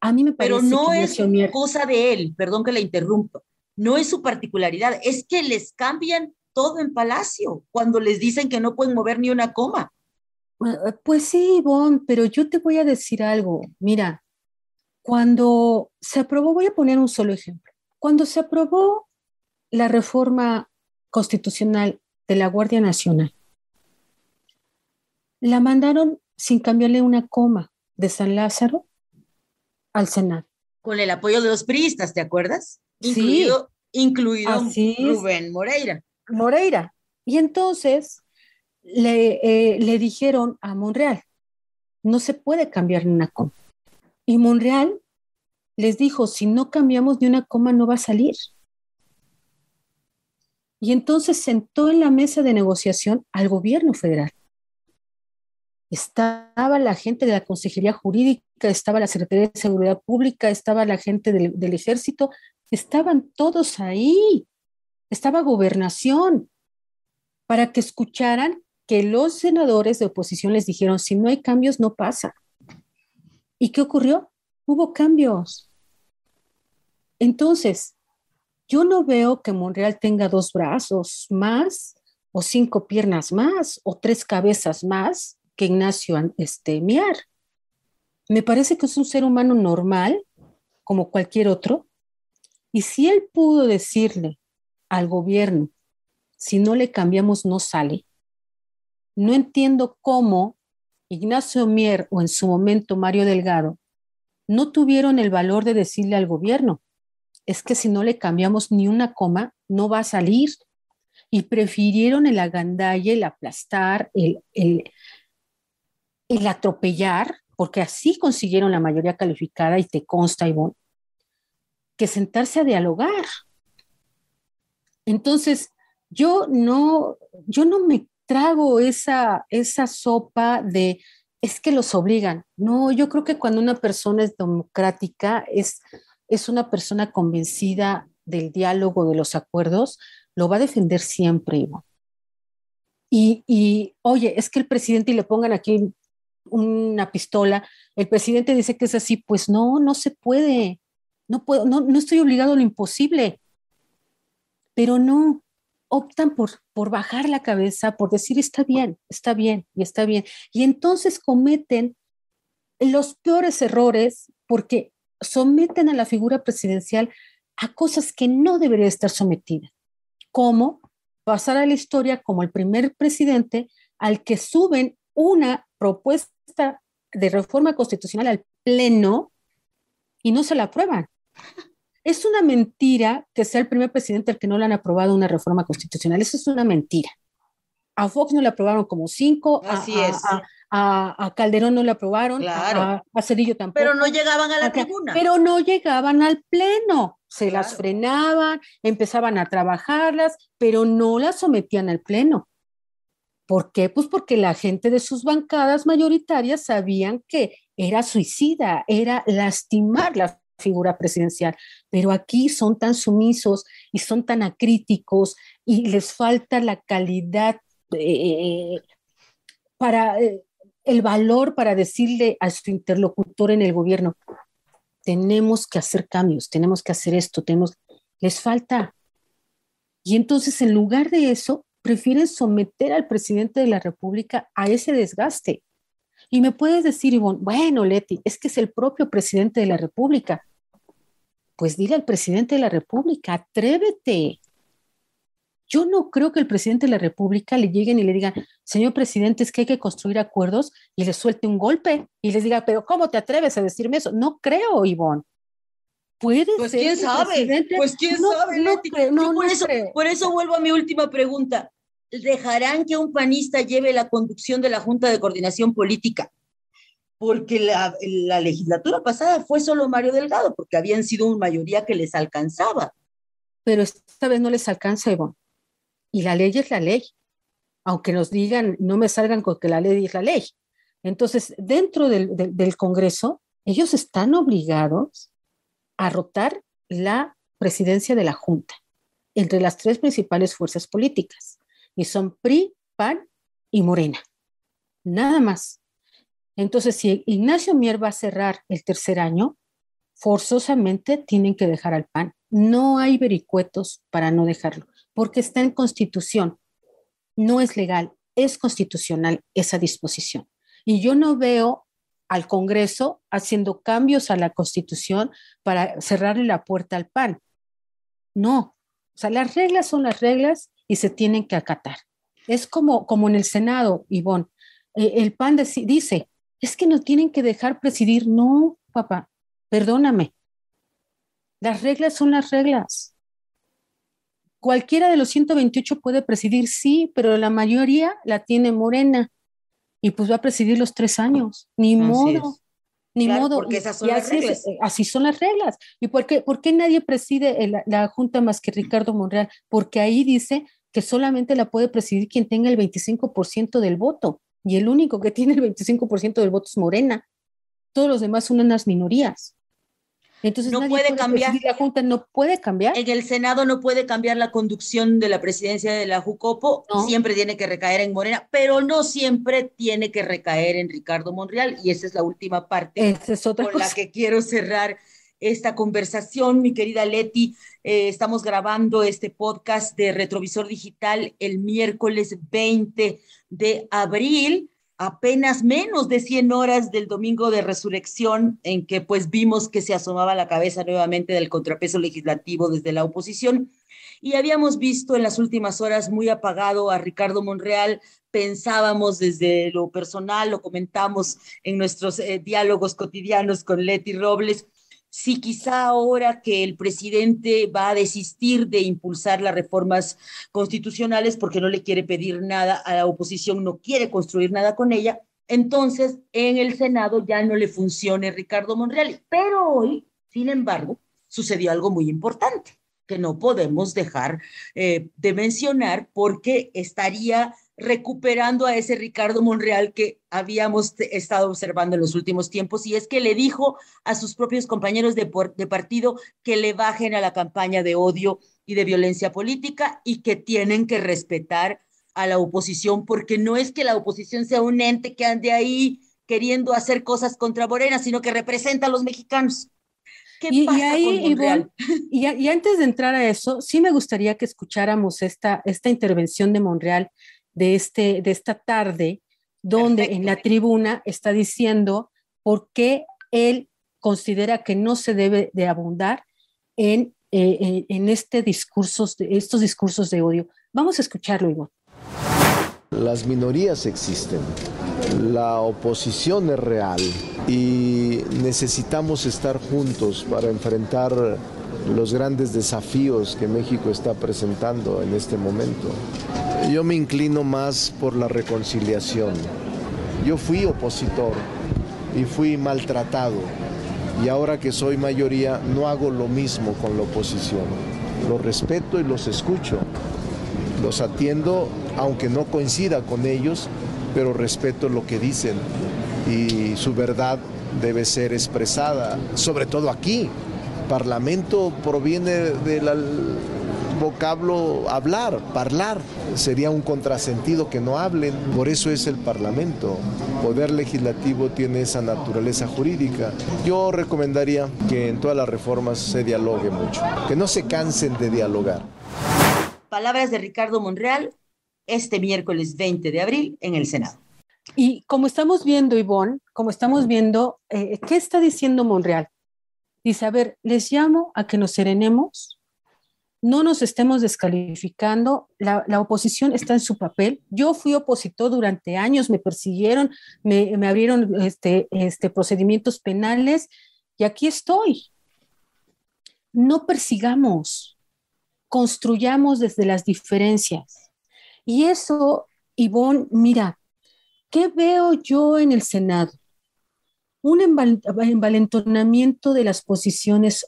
A mí me parece Pero no es cosa de él, perdón que le interrumpo. No es su particularidad, es que les cambian todo en Palacio cuando les dicen que no pueden mover ni una coma. Eh, pues sí, Ivonne, pero yo te voy a decir algo. Mira, cuando se aprobó, voy a poner un solo ejemplo, cuando se aprobó la reforma constitucional de la Guardia Nacional, la mandaron sin cambiarle una coma de San Lázaro al Senado. Con el apoyo de los priistas, ¿te acuerdas? sí, incluido Rubén Moreira. Moreira. Y entonces, eh, le, dijeron a Monreal, no se puede cambiar ni una coma. Y Monreal les dijo, si no cambiamos ni una coma no va a salir. Y entonces sentó en la mesa de negociación al gobierno federal. Estaba la gente de la Consejería Jurídica, estaba la Secretaría de Seguridad Pública, estaba la gente del, del ejército, estaban todos ahí, estaba gobernación, para que escucharan los senadores de oposición les dijeron, si no hay cambios, no pasa. ¿Y qué ocurrió? Hubo cambios. Entonces, yo no veo que Monreal tenga dos brazos más, o cinco piernas más, o tres cabezas más que Ignacio este, Miar. Me parece que es un ser humano normal, como cualquier otro, y si él pudo decirle al gobierno, si no le cambiamos, no sale, no entiendo cómo Ignacio Mier o en su momento Mario Delgado no tuvieron el valor de decirle al gobierno, es que si no le cambiamos ni una coma, no va a salir. Y prefirieron el agandalle, el aplastar, el, el atropellar, porque así consiguieron la mayoría calificada y te consta, Ivonne, que sentarse a dialogar. Entonces, yo no, yo no me trago esa, esa sopa de es que los obligan. No, yo creo que cuando una persona es democrática, es, es una persona convencida del diálogo, de los acuerdos, lo va a defender siempre, Y, y, oye, es que el presidente y le pongan aquí una pistola, el presidente dice que es así, pues no, no se puede, no puedo, no, no estoy obligado a lo imposible, pero no, optan por, por bajar la cabeza, por decir está bien, está bien y está bien. Y entonces cometen los peores errores porque someten a la figura presidencial a cosas que no debería estar sometida, como pasar a la historia como el primer presidente al que suben una propuesta de reforma constitucional al Pleno y no se la aprueban. Es una mentira que sea el primer presidente el que no le han aprobado una reforma constitucional. Eso es una mentira. A Fox no la aprobaron como cinco. Así a, es. A, Calderón no le aprobaron. A, Cedillo tampoco. Pero no llegaban a la tribuna. Pero no llegaban al pleno. Se las frenaban, empezaban a trabajarlas, pero no las sometían al pleno. ¿Por qué? Pues porque la gente de sus bancadas mayoritarias sabían que era suicida, era lastimar figura presidencial, pero aquí son tan sumisos y son tan acríticos y les falta la calidad eh, eh, para eh, el valor para decirle a su interlocutor en el gobierno, tenemos que hacer cambios, tenemos que hacer esto, tenemos, les falta. Y entonces, en lugar de eso, prefieren someter al presidente de la República a ese desgaste. Y me puedes decir, Ivonne, bueno, Leti, es que es el propio presidente de la República pues dile al presidente de la República, atrévete. Yo no creo que el presidente de la República le lleguen y le digan, señor presidente, es que hay que construir acuerdos y le suelte un golpe y les diga, pero ¿cómo te atreves a decirme eso? No creo, Ivonne. Puede pues Quién sabe, pues quién sabe, no, por, eso, por eso vuelvo a mi última pregunta. ¿Dejarán que un panista lleve la conducción de la Junta de Coordinación Política porque la, legislatura pasada fue solo Mario Delgado, porque habían sido una mayoría que les alcanzaba. Pero esta vez no les alcanza, Ivonne. Y la ley es la ley. Aunque nos digan, no me salgan con que la ley es la ley. Entonces, dentro del Congreso, ellos están obligados a rotar la presidencia de la Junta entre las tres principales fuerzas políticas, y son PRI, PAN y Morena. Nada más. Entonces, si Ignacio Mier va a cerrar el tercer año, forzosamente tienen que dejar al PAN. No hay vericuetos para no dejarlo, porque está en constitución. No es legal, es constitucional esa disposición. Y yo no veo al Congreso haciendo cambios a la constitución para cerrarle la puerta al PAN. No, o sea, las reglas son las reglas y se tienen que acatar. Es como, en el Senado, Ivonne. Eh, el PAN dice, es que no tienen que dejar presidir. No, papá, perdóname. Las reglas son las reglas. Cualquiera de los 128 puede presidir, sí, pero la mayoría la tiene Morena y pues va a presidir los tres años. Ni modo, ni modo. Porque eh, así, son las reglas. ¿Y por qué, por qué nadie preside la, la Junta más que Ricardo Monreal? Porque ahí dice que solamente la puede presidir quien tenga el 25% del voto y el único que tiene el 25% del voto es Morena. Todos los demás son unas minorías. Entonces, no nadie puede, cambiar. La Junta no puede cambiar. En el Senado no puede cambiar la conducción de la presidencia de la Jucopo. Siempre tiene que recaer en Morena, pero no siempre tiene que recaer en Ricardo Monreal. Y esa es la última parte es otra con la que quiero cerrar esta conversación, mi querida Leti. Eh, estamos grabando este podcast de Retrovisor Digital el miércoles 20 de abril, apenas menos de 100 horas del domingo de resurrección, en que pues vimos que se asomaba la cabeza nuevamente del contrapeso legislativo desde la oposición. Y habíamos visto en las últimas horas muy apagado a Ricardo Monreal, pensábamos desde lo personal, lo comentamos en nuestros eh, diálogos cotidianos con Leti Robles, si quizá ahora que el presidente va a desistir de impulsar las reformas constitucionales porque no le quiere pedir nada a la oposición, no quiere construir nada con ella, entonces en el Senado ya no le funcione Ricardo Monreal. Pero hoy, sin embargo, sucedió algo muy importante que no podemos dejar eh, de mencionar porque estaría recuperando a ese Ricardo Monreal que habíamos estado observando en los últimos tiempos, y es que le dijo a sus propios compañeros de, partido que le bajen a la campaña de odio y de violencia política y que tienen que respetar a la oposición, porque no es que la oposición sea un ente que ande ahí queriendo hacer cosas contra Morena, sino que representa a los mexicanos. ¿Qué y, pasa con Monreal? antes de entrar a eso, sí me gustaría que escucháramos esta, esta intervención de Monreal de, este, de esta tarde, donde en la tribuna está diciendo por qué él considera que no se debe de abundar en, eh, en este discursos, estos discursos de odio. Vamos a escucharlo, igual Las minorías existen, la oposición es real y necesitamos estar juntos para enfrentar los grandes desafíos que México está presentando en este momento. Yo me inclino más por la reconciliación. Yo fui opositor y fui maltratado y ahora que soy mayoría no hago lo mismo con la oposición. Los respeto y los escucho. Los atiendo aunque no coincida con ellos, pero respeto lo que dicen y su verdad debe ser expresada, sobre todo aquí, Parlamento proviene del vocablo hablar, parlar. Sería un contrasentido que no hablen. Por eso es el Parlamento. Poder legislativo tiene esa naturaleza jurídica. Yo recomendaría que en todas las reformas se dialogue mucho, que no se cansen de dialogar. Palabras de Ricardo Monreal este miércoles 20 de abril en el Senado. Y como estamos viendo, Ivonne, como estamos viendo, eh, ¿qué está diciendo Monreal? Dice, a ver, les llamo a que nos serenemos, no nos estemos descalificando, la, oposición está en su papel. Yo fui opositor durante años, me persiguieron, me, abrieron este, este, procedimientos penales y aquí estoy. No persigamos, construyamos desde las diferencias. Y eso, Ivonne, mira, ¿qué veo yo en el Senado? un envalentonamiento de las posiciones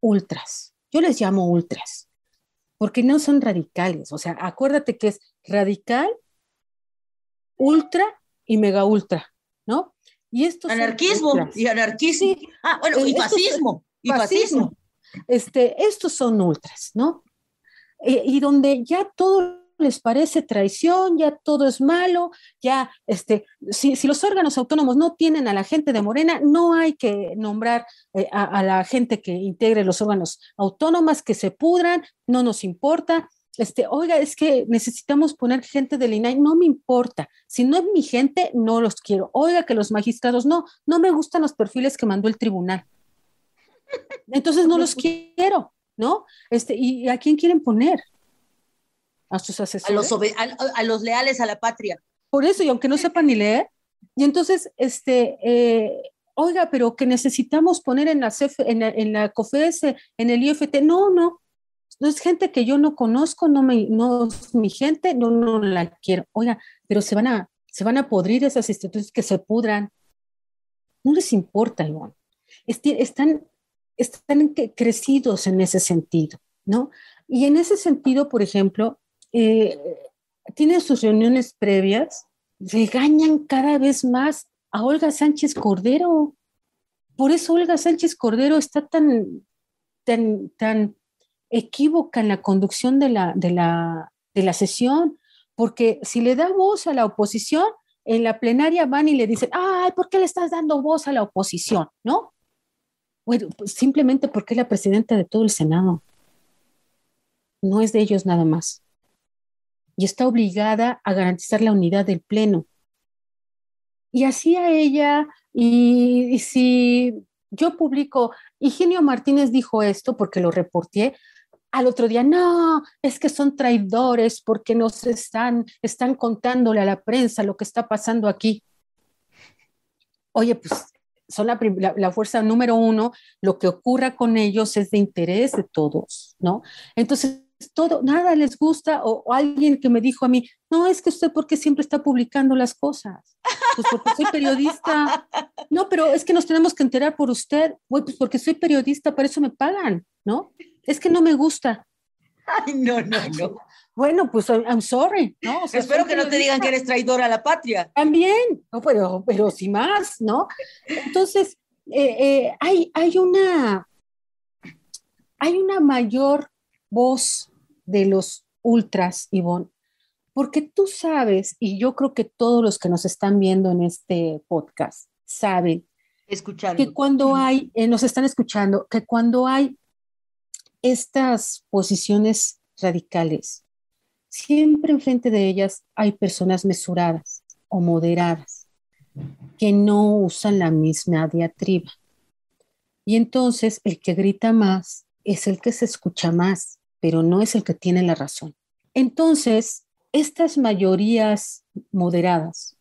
ultras. Yo les llamo ultras, porque no son radicales. O sea, acuérdate que es radical, ultra y mega ultra, ¿no? Y esto anarquismo y anarquismo. Ah, bueno, y fascismo, y fascismo. Este, estos son ultras, ¿no? Eh, y donde ya todo les parece traición, ya todo es malo, ya, este, si, los órganos autónomos no tienen a la gente de Morena, no hay que nombrar eh, a, la gente que integre los órganos autónomos que se pudran, no nos importa, este, oiga, es que necesitamos poner gente del INAI, no me importa, si no es mi gente, no los quiero. Oiga, que los magistrados, no, no me gustan los perfiles que mandó el tribunal. Entonces no los (laughs) quiero, ¿no? Este, ¿Y a quién quieren poner? a sus asesores. A los, a, los leales a la patria. Por eso, y aunque no sepan ni leer, y entonces, este, eh, oiga, pero que necesitamos poner en la, en, la, COFES, en el IFT, no, no, no es gente que yo no conozco, no, me, no es mi gente, no, no la quiero. Oiga, pero se van a, se van a podrir esas instituciones que se pudran. No les importa, igual Están, están crecidos en ese sentido, ¿no? Y en ese sentido, por ejemplo, eh, tienen sus reuniones previas, regañan cada vez más a Olga Sánchez Cordero. Por eso Olga Sánchez Cordero está tan, tan, tan equívoca en la conducción de la, de, la, de la sesión, porque si le da voz a la oposición, en la plenaria van y le dicen, ay, ¿por qué le estás dando voz a la oposición? ¿No? Bueno, pues simplemente porque es la presidenta de todo el Senado. No es de ellos nada más y está obligada a garantizar la unidad del Pleno. Y así a ella, y, si yo publico, Higinio Martínez dijo esto porque lo reporté, al otro día, no, es que son traidores porque nos están, están contándole a la prensa lo que está pasando aquí. Oye, pues son la, fuerza número uno, lo que ocurra con ellos es de interés de todos, ¿no? Entonces, todo, nada les gusta, o, alguien que me dijo a mí, no, es que usted porque siempre está publicando las cosas, pues porque soy periodista, (laughs) no, pero es que nos tenemos que enterar por usted, Uy, pues porque soy periodista, para eso me pagan, ¿no? Es que no me gusta. Ay, no, no, no. Bueno, pues I'm sorry, ¿no? Espero que no te digan que eres traidora a la patria. También, no, pero, pero sin más, ¿no? Entonces, eh, eh, hay, hay una, hay una mayor voz de los ultras, Ivonne, porque tú sabes, y yo creo que todos los que nos están viendo en este podcast saben, que cuando hay, eh, nos están escuchando, que cuando hay estas posiciones radicales, siempre enfrente de ellas hay personas mesuradas o moderadas que no usan la misma diatriba. Y entonces el que grita más es el que se escucha más, pero no es el que tiene la razón. Entonces, estas mayorías moderadas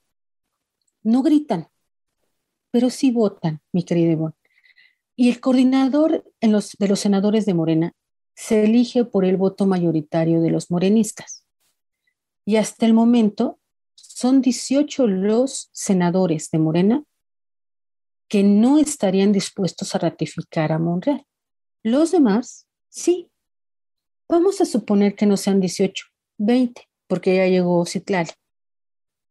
no gritan, pero sí votan, mi querido Ivonne. Y el coordinador de los senadores de Morena se elige por el voto mayoritario de los morenistas. Y hasta el momento son 18 los senadores de Morena que no estarían dispuestos a ratificar a Monreal. Los demás, sí. Vamos a suponer que no sean 18, 20, porque ya llegó Citlal,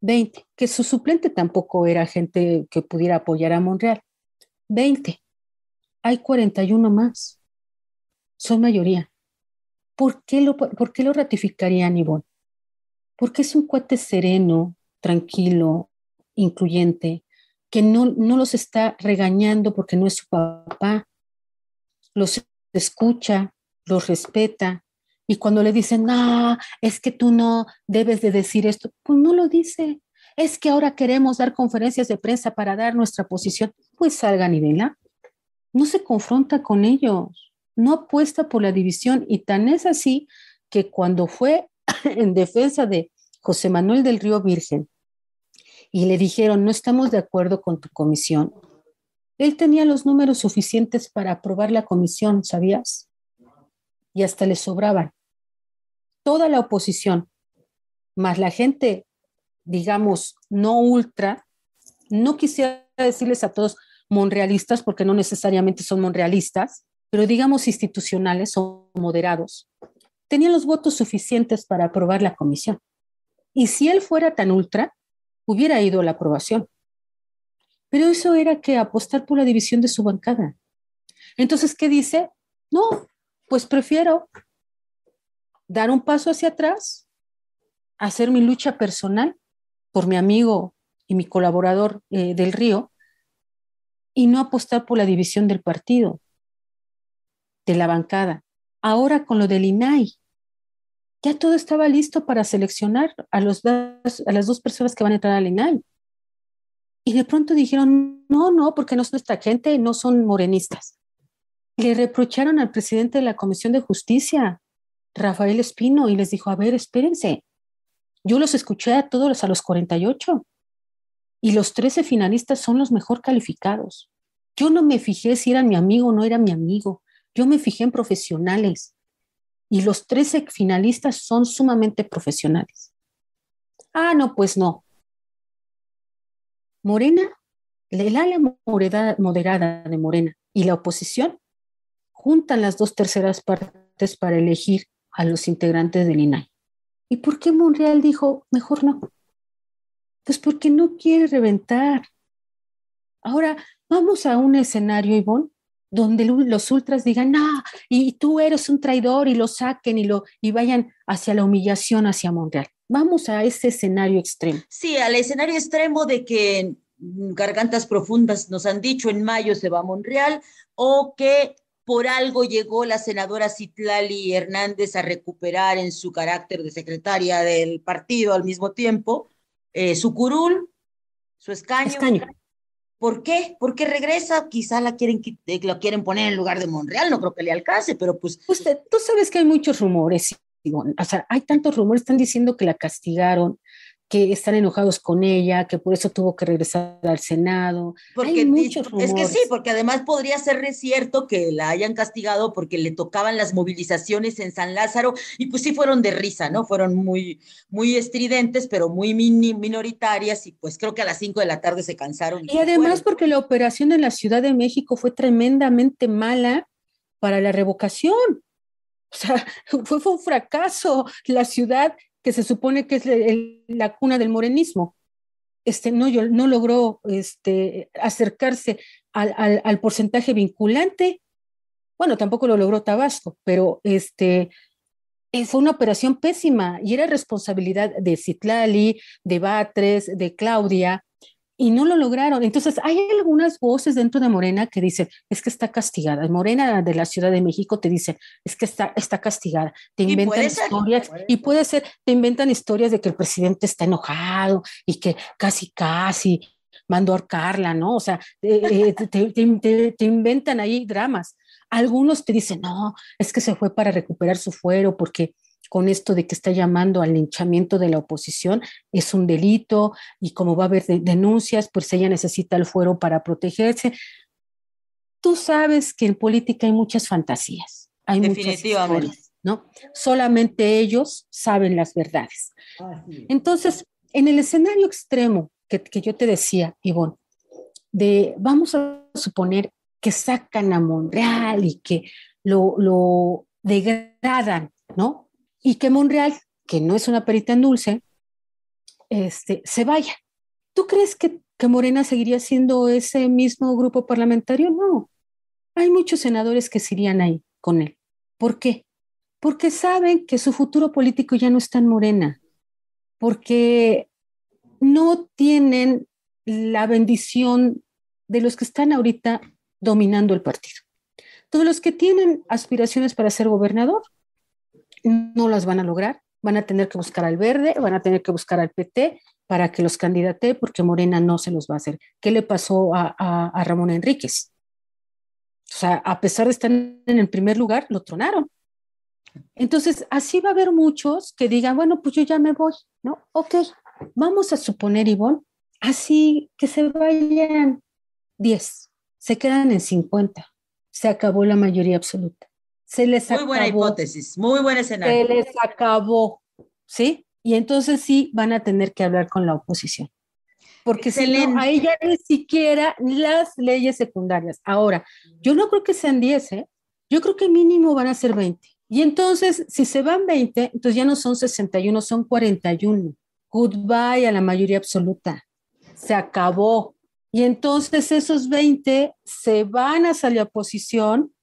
20, que su suplente tampoco era gente que pudiera apoyar a Monreal. 20. Hay 41 más. Son mayoría. ¿Por qué lo, por qué lo ratificarían, Ivonne? Porque es un cuate sereno, tranquilo, incluyente, que no, no los está regañando porque no es su papá, los escucha, los respeta. Y cuando le dicen, no es que tú no debes de decir esto, pues no lo dice. Es que ahora queremos dar conferencias de prensa para dar nuestra posición. Pues salgan y No se confronta con ellos, no apuesta por la división. Y tan es así que cuando fue (clears throat) en defensa de José Manuel del Río Virgen y le dijeron, no estamos de acuerdo con tu comisión, él tenía los números suficientes para aprobar la comisión, ¿sabías? Y hasta le sobraban. Toda la oposición, más la gente, digamos, no ultra, no quisiera decirles a todos monrealistas, porque no necesariamente son monrealistas, pero digamos institucionales o moderados, tenían los votos suficientes para aprobar la comisión. Y si él fuera tan ultra, hubiera ido a la aprobación. Pero eso era que apostar por la división de su bancada. Entonces, ¿qué dice? No, pues prefiero dar un paso hacia atrás, hacer mi lucha personal por mi amigo y mi colaborador eh, del río y no apostar por la división del partido, de la bancada. Ahora con lo del INAI, ya todo estaba listo para seleccionar a, los a las dos personas que van a entrar al INAI. Y de pronto dijeron, no, no, porque no es nuestra gente, no son morenistas. Le reprocharon al presidente de la Comisión de Justicia, Rafael Espino, y les dijo, a ver, espérense, yo los escuché a todos a los 48 y los 13 finalistas son los mejor calificados. Yo no me fijé si era mi amigo o no era mi amigo, yo me fijé en profesionales y los 13 finalistas son sumamente profesionales. Ah, no, pues no, Morena, el ala moderada, de Morena y la oposición juntan las dos terceras partes para elegir a los integrantes del INAI. ¿Y por qué Monreal dijo, mejor no? Pues porque no quiere reventar. Ahora, vamos a un escenario, Ivonne, donde los ultras digan, no, y tú eres un traidor y lo saquen y, lo, y vayan hacia la humillación, hacia Monreal vamos a ese escenario extremo. Sí, al escenario extremo de que mm, gargantas profundas nos han dicho en mayo se va a Monreal o que por algo llegó la senadora Citlali Hernández a recuperar en su carácter de secretaria del partido al mismo tiempo eh, su curul, su escaño. ¿Por qué? ¿Por qué regresa? Quizá la quieren, eh, la quieren poner en lugar de Monreal, no creo que le alcance, pero pues... Usted, tú sabes que hay muchos rumores o sea, hay tantos rumores, están diciendo que la castigaron, que están enojados con ella, que por eso tuvo que regresar al Senado. Porque Hay muchos rumores. es que sí, porque además podría ser cierto que la hayan castigado porque le tocaban las movilizaciones en San Lázaro y pues sí fueron de risa, ¿no? Fueron muy muy estridentes, pero muy minoritarias y pues creo que a las 5 de la tarde se cansaron. Y, además porque la operación en la Ciudad de México fue tremendamente mala para la revocación. O (laughs) sea, fue, fue un fracaso la ciudad que se supone que es la cuna del morenismo. Este, no, no logró este, acercarse al, porcentaje vinculante. Bueno, tampoco lo logró Tabasco, pero este, fue una operación pésima y era responsabilidad de Citlali, de Batres, de Claudia, y no lo lograron. Entonces, hay algunas voces dentro de Morena que dicen, es que está castigada. Morena de la Ciudad de México te dice, es que está, está castigada. Te inventan historias y puede ser, te inventan historias de que el presidente está enojado y que casi, casi mandó a arcarla, ¿no? O sea, eh, eh, te, te inventan ahí dramas. Algunos te dicen, no, es que se fue para recuperar su fuero porque con esto de que está llamando al linchamiento de la oposición, es un delito y como va a haber denuncias, pues ella necesita el fuero para protegerse. Tú sabes que en política hay muchas fantasías, hay muchas historias, ¿no? Solamente ellos saben las verdades. Entonces, en el escenario extremo que, yo te decía, Ivonne, de vamos a suponer que sacan a Monreal y que lo, lo, degradan, ¿no? y que Monreal, que no es una perita en dulce, este, se vaya. ¿Tú crees que, que Morena seguiría siendo ese mismo grupo parlamentario? No. Hay muchos senadores que se irían ahí con él. ¿Por qué? Porque saben que su futuro político ya no está en Morena, porque no tienen la bendición de los que están ahorita dominando el partido. Todos los que tienen aspiraciones para ser gobernador no las van a lograr. Van a tener que buscar al verde, van a tener que buscar al PT para que los candidate, porque Morena no se los va a hacer. ¿Qué le pasó a, Ramón Enríquez? O sea, a pesar de estar en el primer lugar, lo tronaron. Entonces, así va a haber muchos que digan, bueno, pues yo ya me voy, ¿no? Ok, vamos a suponer, Ivonne, así que se vayan 10, se quedan en 50, se acabó la mayoría absoluta. Se les muy buena hipótesis, muy buen escenario. Se les acabó, ¿sí? Y entonces sí van a tener que hablar con la oposición. Porque si no, ahí ya ni siquiera las leyes secundarias. Ahora, yo no creo que sean 10, ¿eh? Yo creo que mínimo van a ser 20. Y entonces, si se van 20, entonces ya no son 61, son 41. Goodbye a la mayoría absoluta. Se acabó. Y entonces esos 20 se van a salir a oposición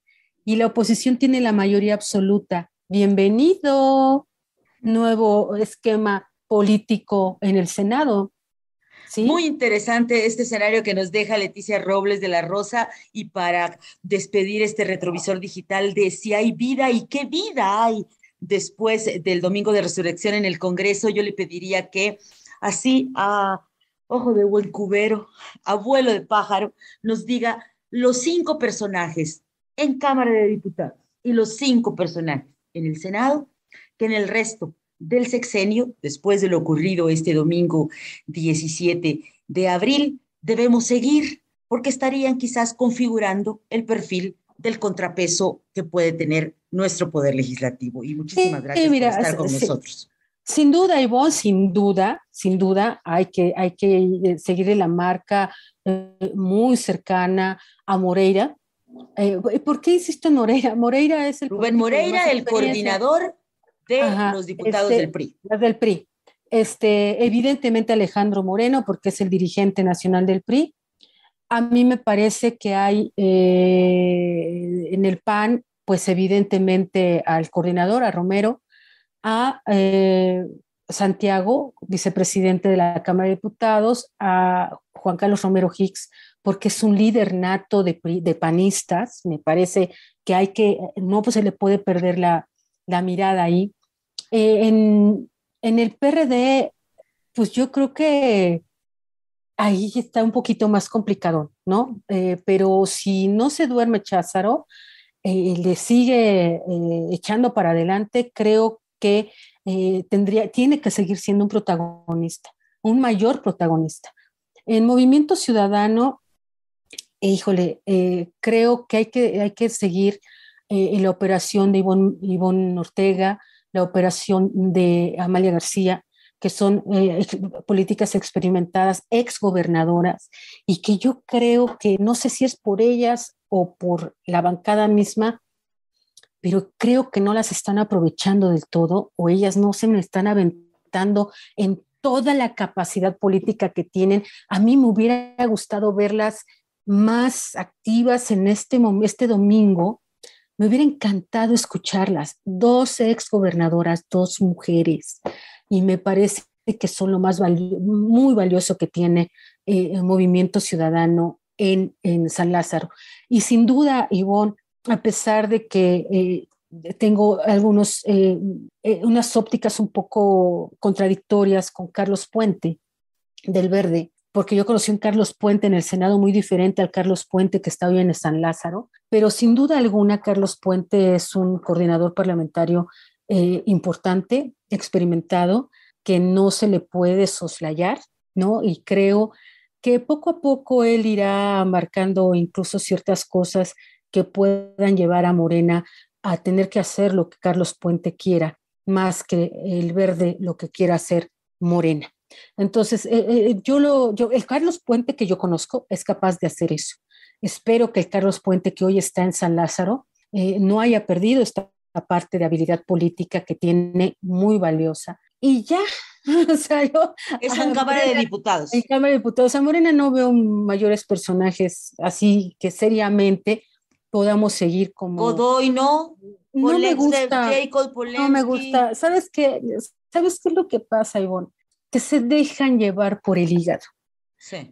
y la oposición tiene la mayoría absoluta. Bienvenido, nuevo esquema político en el Senado. Muy interesante este escenario que nos deja Leticia Robles de la Rosa y para despedir este retrovisor digital de si hay vida y qué vida hay después del domingo de resurrección en el Congreso, yo le pediría que así a ojo de buen cubero, abuelo de pájaro, nos diga los cinco personajes en Cámara de Diputados y los cinco personajes en el Senado que en el resto del sexenio, después de lo ocurrido este domingo 17 de abril, debemos seguir porque estarían quizás configurando el perfil del contrapeso que puede tener nuestro poder legislativo. Y muchísimas gracias por estar con nosotros. Sin duda, Ivonne, sin duda, sin duda, hay que, hay que eh, seguir la marca eh, muy cercana a Moreira, eh, ¿Por qué en Moreira? Moreira es el... Rubén Moreira, el coordinador de los diputados este, del PRI. Del PRI. Este, evidentemente Alejandro Moreno, porque es el dirigente nacional del PRI. A mí me parece que hay eh, en el PAN, pues evidentemente al coordinador, a Romero, a eh, Santiago, vicepresidente de la Cámara de Diputados, a Juan Carlos Romero Hicks, porque es un líder nato de, panistas, me parece que hay que, no pues se le puede perder la, mirada ahí. Eh, en, el PRD, pues yo creo que ahí está un poquito más complicado, ¿no? Eh, pero si no se duerme Cházaro y eh, le sigue echando para adelante, creo que tendría, tiene que seguir siendo un protagonista, un mayor protagonista. En Movimiento Ciudadano, híjole, eh, creo que hay que, hay que seguir eh, la operación de Ivonne, Ortega, la operación de Amalia García, que son eh, políticas experimentadas, exgobernadoras, y que yo creo que, no sé si es por ellas o por la bancada misma, pero creo que no las están aprovechando del todo o ellas no se me están aventando en toda la capacidad política que tienen. A mí me hubiera gustado verlas más activas en este, este domingo, me hubiera encantado escucharlas. Dos exgobernadoras, dos mujeres, y me parece que son lo más muy valioso que tiene eh, el movimiento ciudadano en, San Lázaro. Y sin duda, Ivonne, a pesar de que eh, tengo algunos, eh, unas ópticas un poco contradictorias con Carlos Puente del Verde porque yo conocí un Carlos Puente en el Senado muy diferente al Carlos Puente que está hoy en San Lázaro, pero sin duda alguna Carlos Puente es un coordinador parlamentario eh, importante, experimentado, que no se le puede soslayar, ¿no? Y creo que poco a poco él irá marcando incluso ciertas cosas que puedan llevar a Morena a tener que hacer lo que Carlos Puente quiera, más que el verde lo que quiera hacer Morena. Entonces, eh, eh, eh, yo lo, yo, el Carlos Puente que yo conozco es capaz de hacer eso. Espero que el Carlos Puente que hoy está en San Lázaro no haya perdido esta parte de habilidad política que tiene muy valiosa. Y ya, (laughs) o sea, yo, es en Cámara de Diputados. En Cámara de Diputados. A Morena no veo mayores personajes así que seriamente podamos seguir como... Godoy no. No me gusta. no me gusta. ¿Sabes qué? ¿Sabes qué es lo que pasa, Ivonne? que se dejan llevar por el hígado.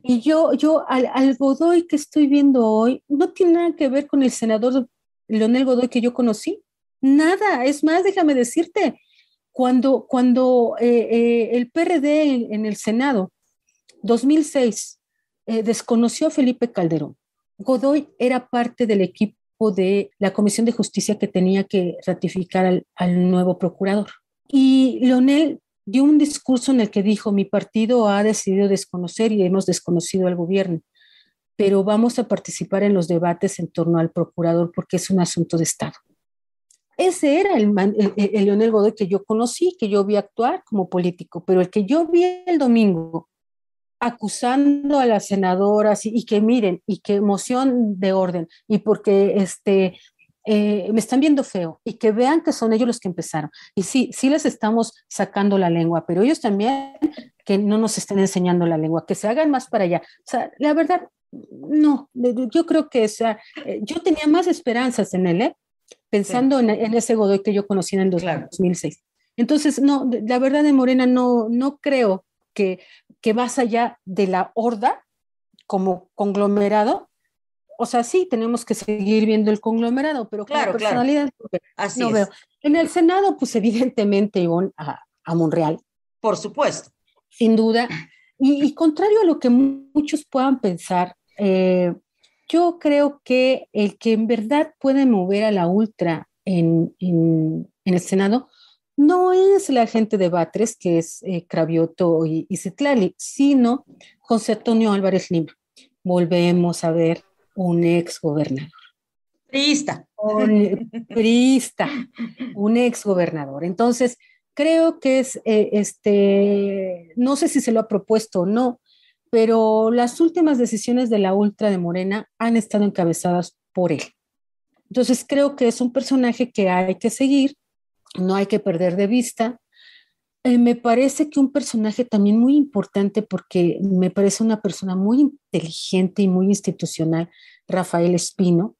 Y yo, yo al, Godoy que estoy viendo hoy, no tiene nada que ver con el senador Leonel Godoy que yo conocí. Nada, es más, déjame decirte, cuando, cuando eh, eh, el PRD en, el Senado, 2006, eh, desconoció a Felipe Calderón, Godoy era parte del equipo de la Comisión de Justicia que tenía que ratificar al, al nuevo procurador. Y Leonel dio un discurso en el que dijo, mi partido ha decidido desconocer y hemos desconocido al gobierno, pero vamos a participar en los debates en torno al procurador porque es un asunto de Estado. Ese era el, el, Leonel Godoy que yo conocí, que yo vi actuar como político, pero el que yo vi el domingo acusando a las senadoras y, y, que miren y que moción de orden y porque este eh, me están viendo feo y que vean que son ellos los que empezaron. Y sí, sí les estamos sacando la lengua, pero ellos también que no nos estén enseñando la lengua, que se hagan más para allá. O sea, la verdad, no, yo creo que, o sea, eh, yo tenía más esperanzas en él, ¿eh? pensando en, ese Godoy que yo conocía en el 2006. Entonces, no, la verdad de Morena, no, no creo que, que vas allá de la horda como conglomerado o sea, sí, tenemos que seguir viendo el conglomerado, pero claro, personalidad Así En el Senado, pues evidentemente, Ivonne, a, Monreal. Por supuesto. Sin duda. Y, contrario a lo que muchos puedan pensar, eh, yo creo que el que en verdad puede mover a la ultra en, el Senado no es la gente de Batres, que es eh, Cravioto y, y sino José Antonio Álvarez Lima. Volvemos a ver un ex gobernador. Priista. Un, un ex gobernador. Entonces, creo que es, eh, este, no sé si se lo ha propuesto o no, pero las últimas decisiones de la ultra de Morena han estado encabezadas por él. Entonces creo que es un personaje que hay que seguir, no hay que perder de vista, eh, me parece que un personaje también muy importante, porque me parece una persona muy inteligente y muy institucional, Rafael Espino,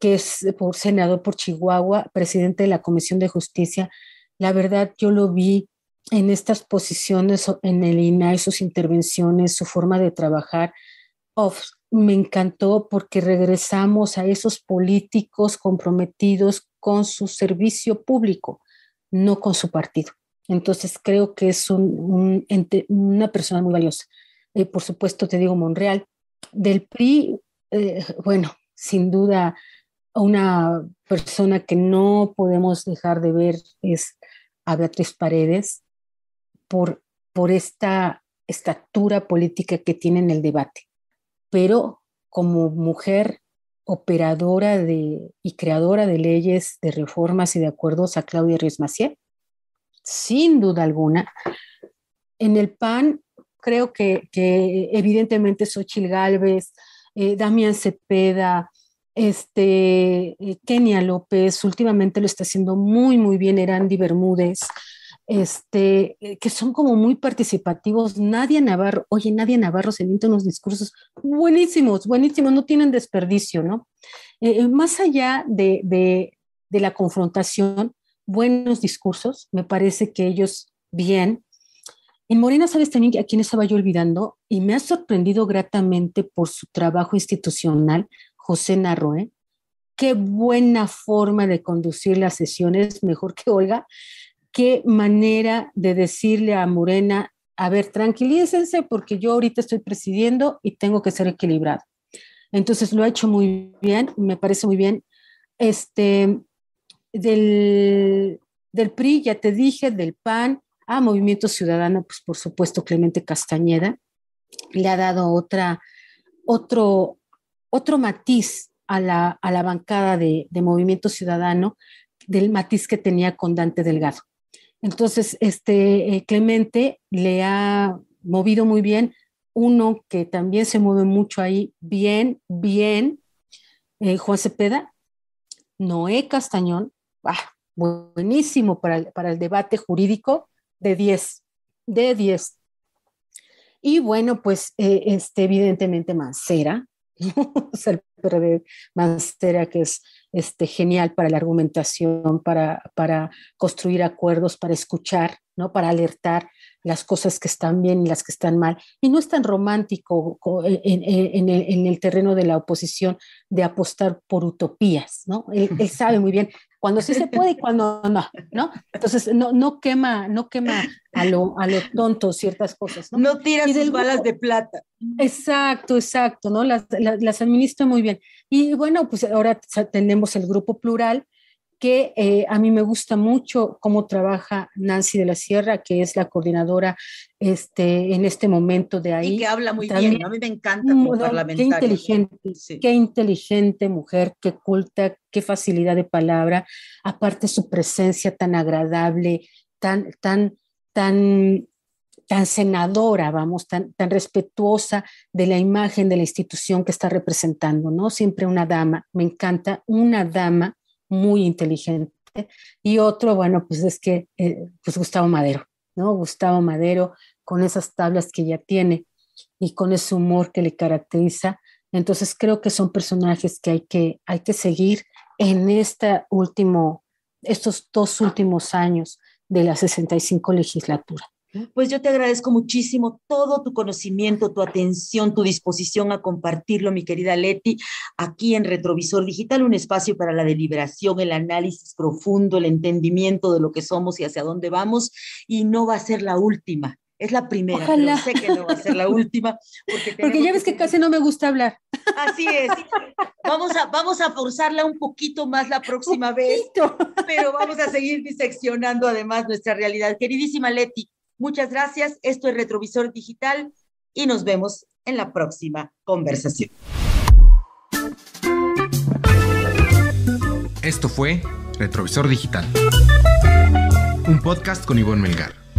que es eh, senador por Chihuahua, presidente de la Comisión de Justicia. La verdad, yo lo vi en estas posiciones, en el INAI, sus intervenciones, su forma de trabajar. me encantó porque regresamos a esos políticos comprometidos con su servicio público, no con su partido. Entonces creo que es una persona muy valiosa. Eh, por supuesto, te digo Monreal. Del PRI, eh, bueno, sin duda, una persona que no podemos dejar de ver es a Beatriz Paredes por, por esta estatura política que tiene en el debate. Pero como mujer operadora y creadora de leyes, de reformas y de acuerdos a Claudia Ruiz Macié, sin duda alguna. En el PAN, creo que, evidentemente Sochil Gálvez, eh, Damián Cepeda, este, eh, Kenia López, últimamente lo está haciendo muy, muy bien Erandi Bermúdez, este, eh, que son como muy participativos. Nadia Navarro, oye, Nadia Navarro se inventa unos discursos buenísimos, buenísimos, no tienen desperdicio, ¿no? más allá de la confrontación, buenos discursos, me parece que ellos bien. En Morena, sabes también a quién estaba yo olvidando y me ha sorprendido gratamente por su trabajo institucional, José Narroé. ¿eh? Qué buena forma de conducir las sesiones, mejor que Olga. Qué manera de decirle a Morena, a ver, tranquilícense porque yo ahorita estoy presidiendo y tengo que ser equilibrado. Entonces lo ha hecho muy bien, me parece muy bien. Este, del, PRI, ya te dije, del PAN, a Movimiento Ciudadano, pues por supuesto Clemente Castañeda, le ha dado otra, otro, otro matiz a la, bancada de, Movimiento Ciudadano del matiz que tenía con Dante Delgado. Entonces, este eh, Clemente le ha movido muy bien, uno que también se mueve mucho ahí, bien, bien, eh, Juan Cepeda, Noé Castañón, Ah, buenísimo para el, debate jurídico, de 10, de 10. Y bueno, pues eh, este, evidentemente Mancera, (laughs) Mancera que es este, genial para la argumentación, para, para construir acuerdos, para escuchar, ¿no? para alertar, las cosas que están bien y las que están mal. Y no es tan romántico en, el, terreno de la oposición de apostar por utopías, ¿no? Él, (laughs) sabe muy bien cuando sí se puede y cuando no, ¿no? Entonces no, no quema, no quema a lo, a lo tonto ciertas cosas, ¿no? No tira sus balas de plata. Exacto, exacto, ¿no? las, las administra muy bien. Y bueno, pues ahora tenemos el grupo plural, que eh, a mí me gusta mucho cómo trabaja Nancy de la Sierra, que es la coordinadora este, en este momento de ahí. Y que habla muy bien, a mí me encanta como parlamentaria. Qué inteligente, qué inteligente mujer, qué culta, qué facilidad de palabra, aparte su presencia tan agradable, tan, tan, tan tan senadora, vamos, tan, tan respetuosa de la imagen de la institución que está representando, ¿no? Siempre una dama, me encanta una dama muy inteligente. Y otro, bueno, pues es que, eh, pues Gustavo Madero, ¿no? Gustavo Madero con esas tablas que ya tiene y con ese humor que le caracteriza. Entonces creo que son personajes que hay que, hay que seguir en este último, estos dos últimos años de la 65 legislatura. Pues yo te agradezco muchísimo todo tu conocimiento, tu atención, tu disposición a compartirlo, mi querida Leti, aquí en Retrovisor Digital, un espacio para la deliberación, el análisis profundo, el entendimiento de lo que somos y hacia dónde vamos. Y no va a ser la última, es la primera, Ojalá. pero sé que no va a ser la (laughs) última. Porque, ya ves que, casi no me gusta hablar. Así es. Vamos a, vamos a forzarla un poquito más la próxima vez, pero vamos a seguir diseccionando además nuestra realidad. Queridísima Leti, Muchas gracias. Esto es Retrovisor Digital y nos vemos en la próxima conversación. Esto fue Retrovisor Digital, un podcast con Ivonne Melgar.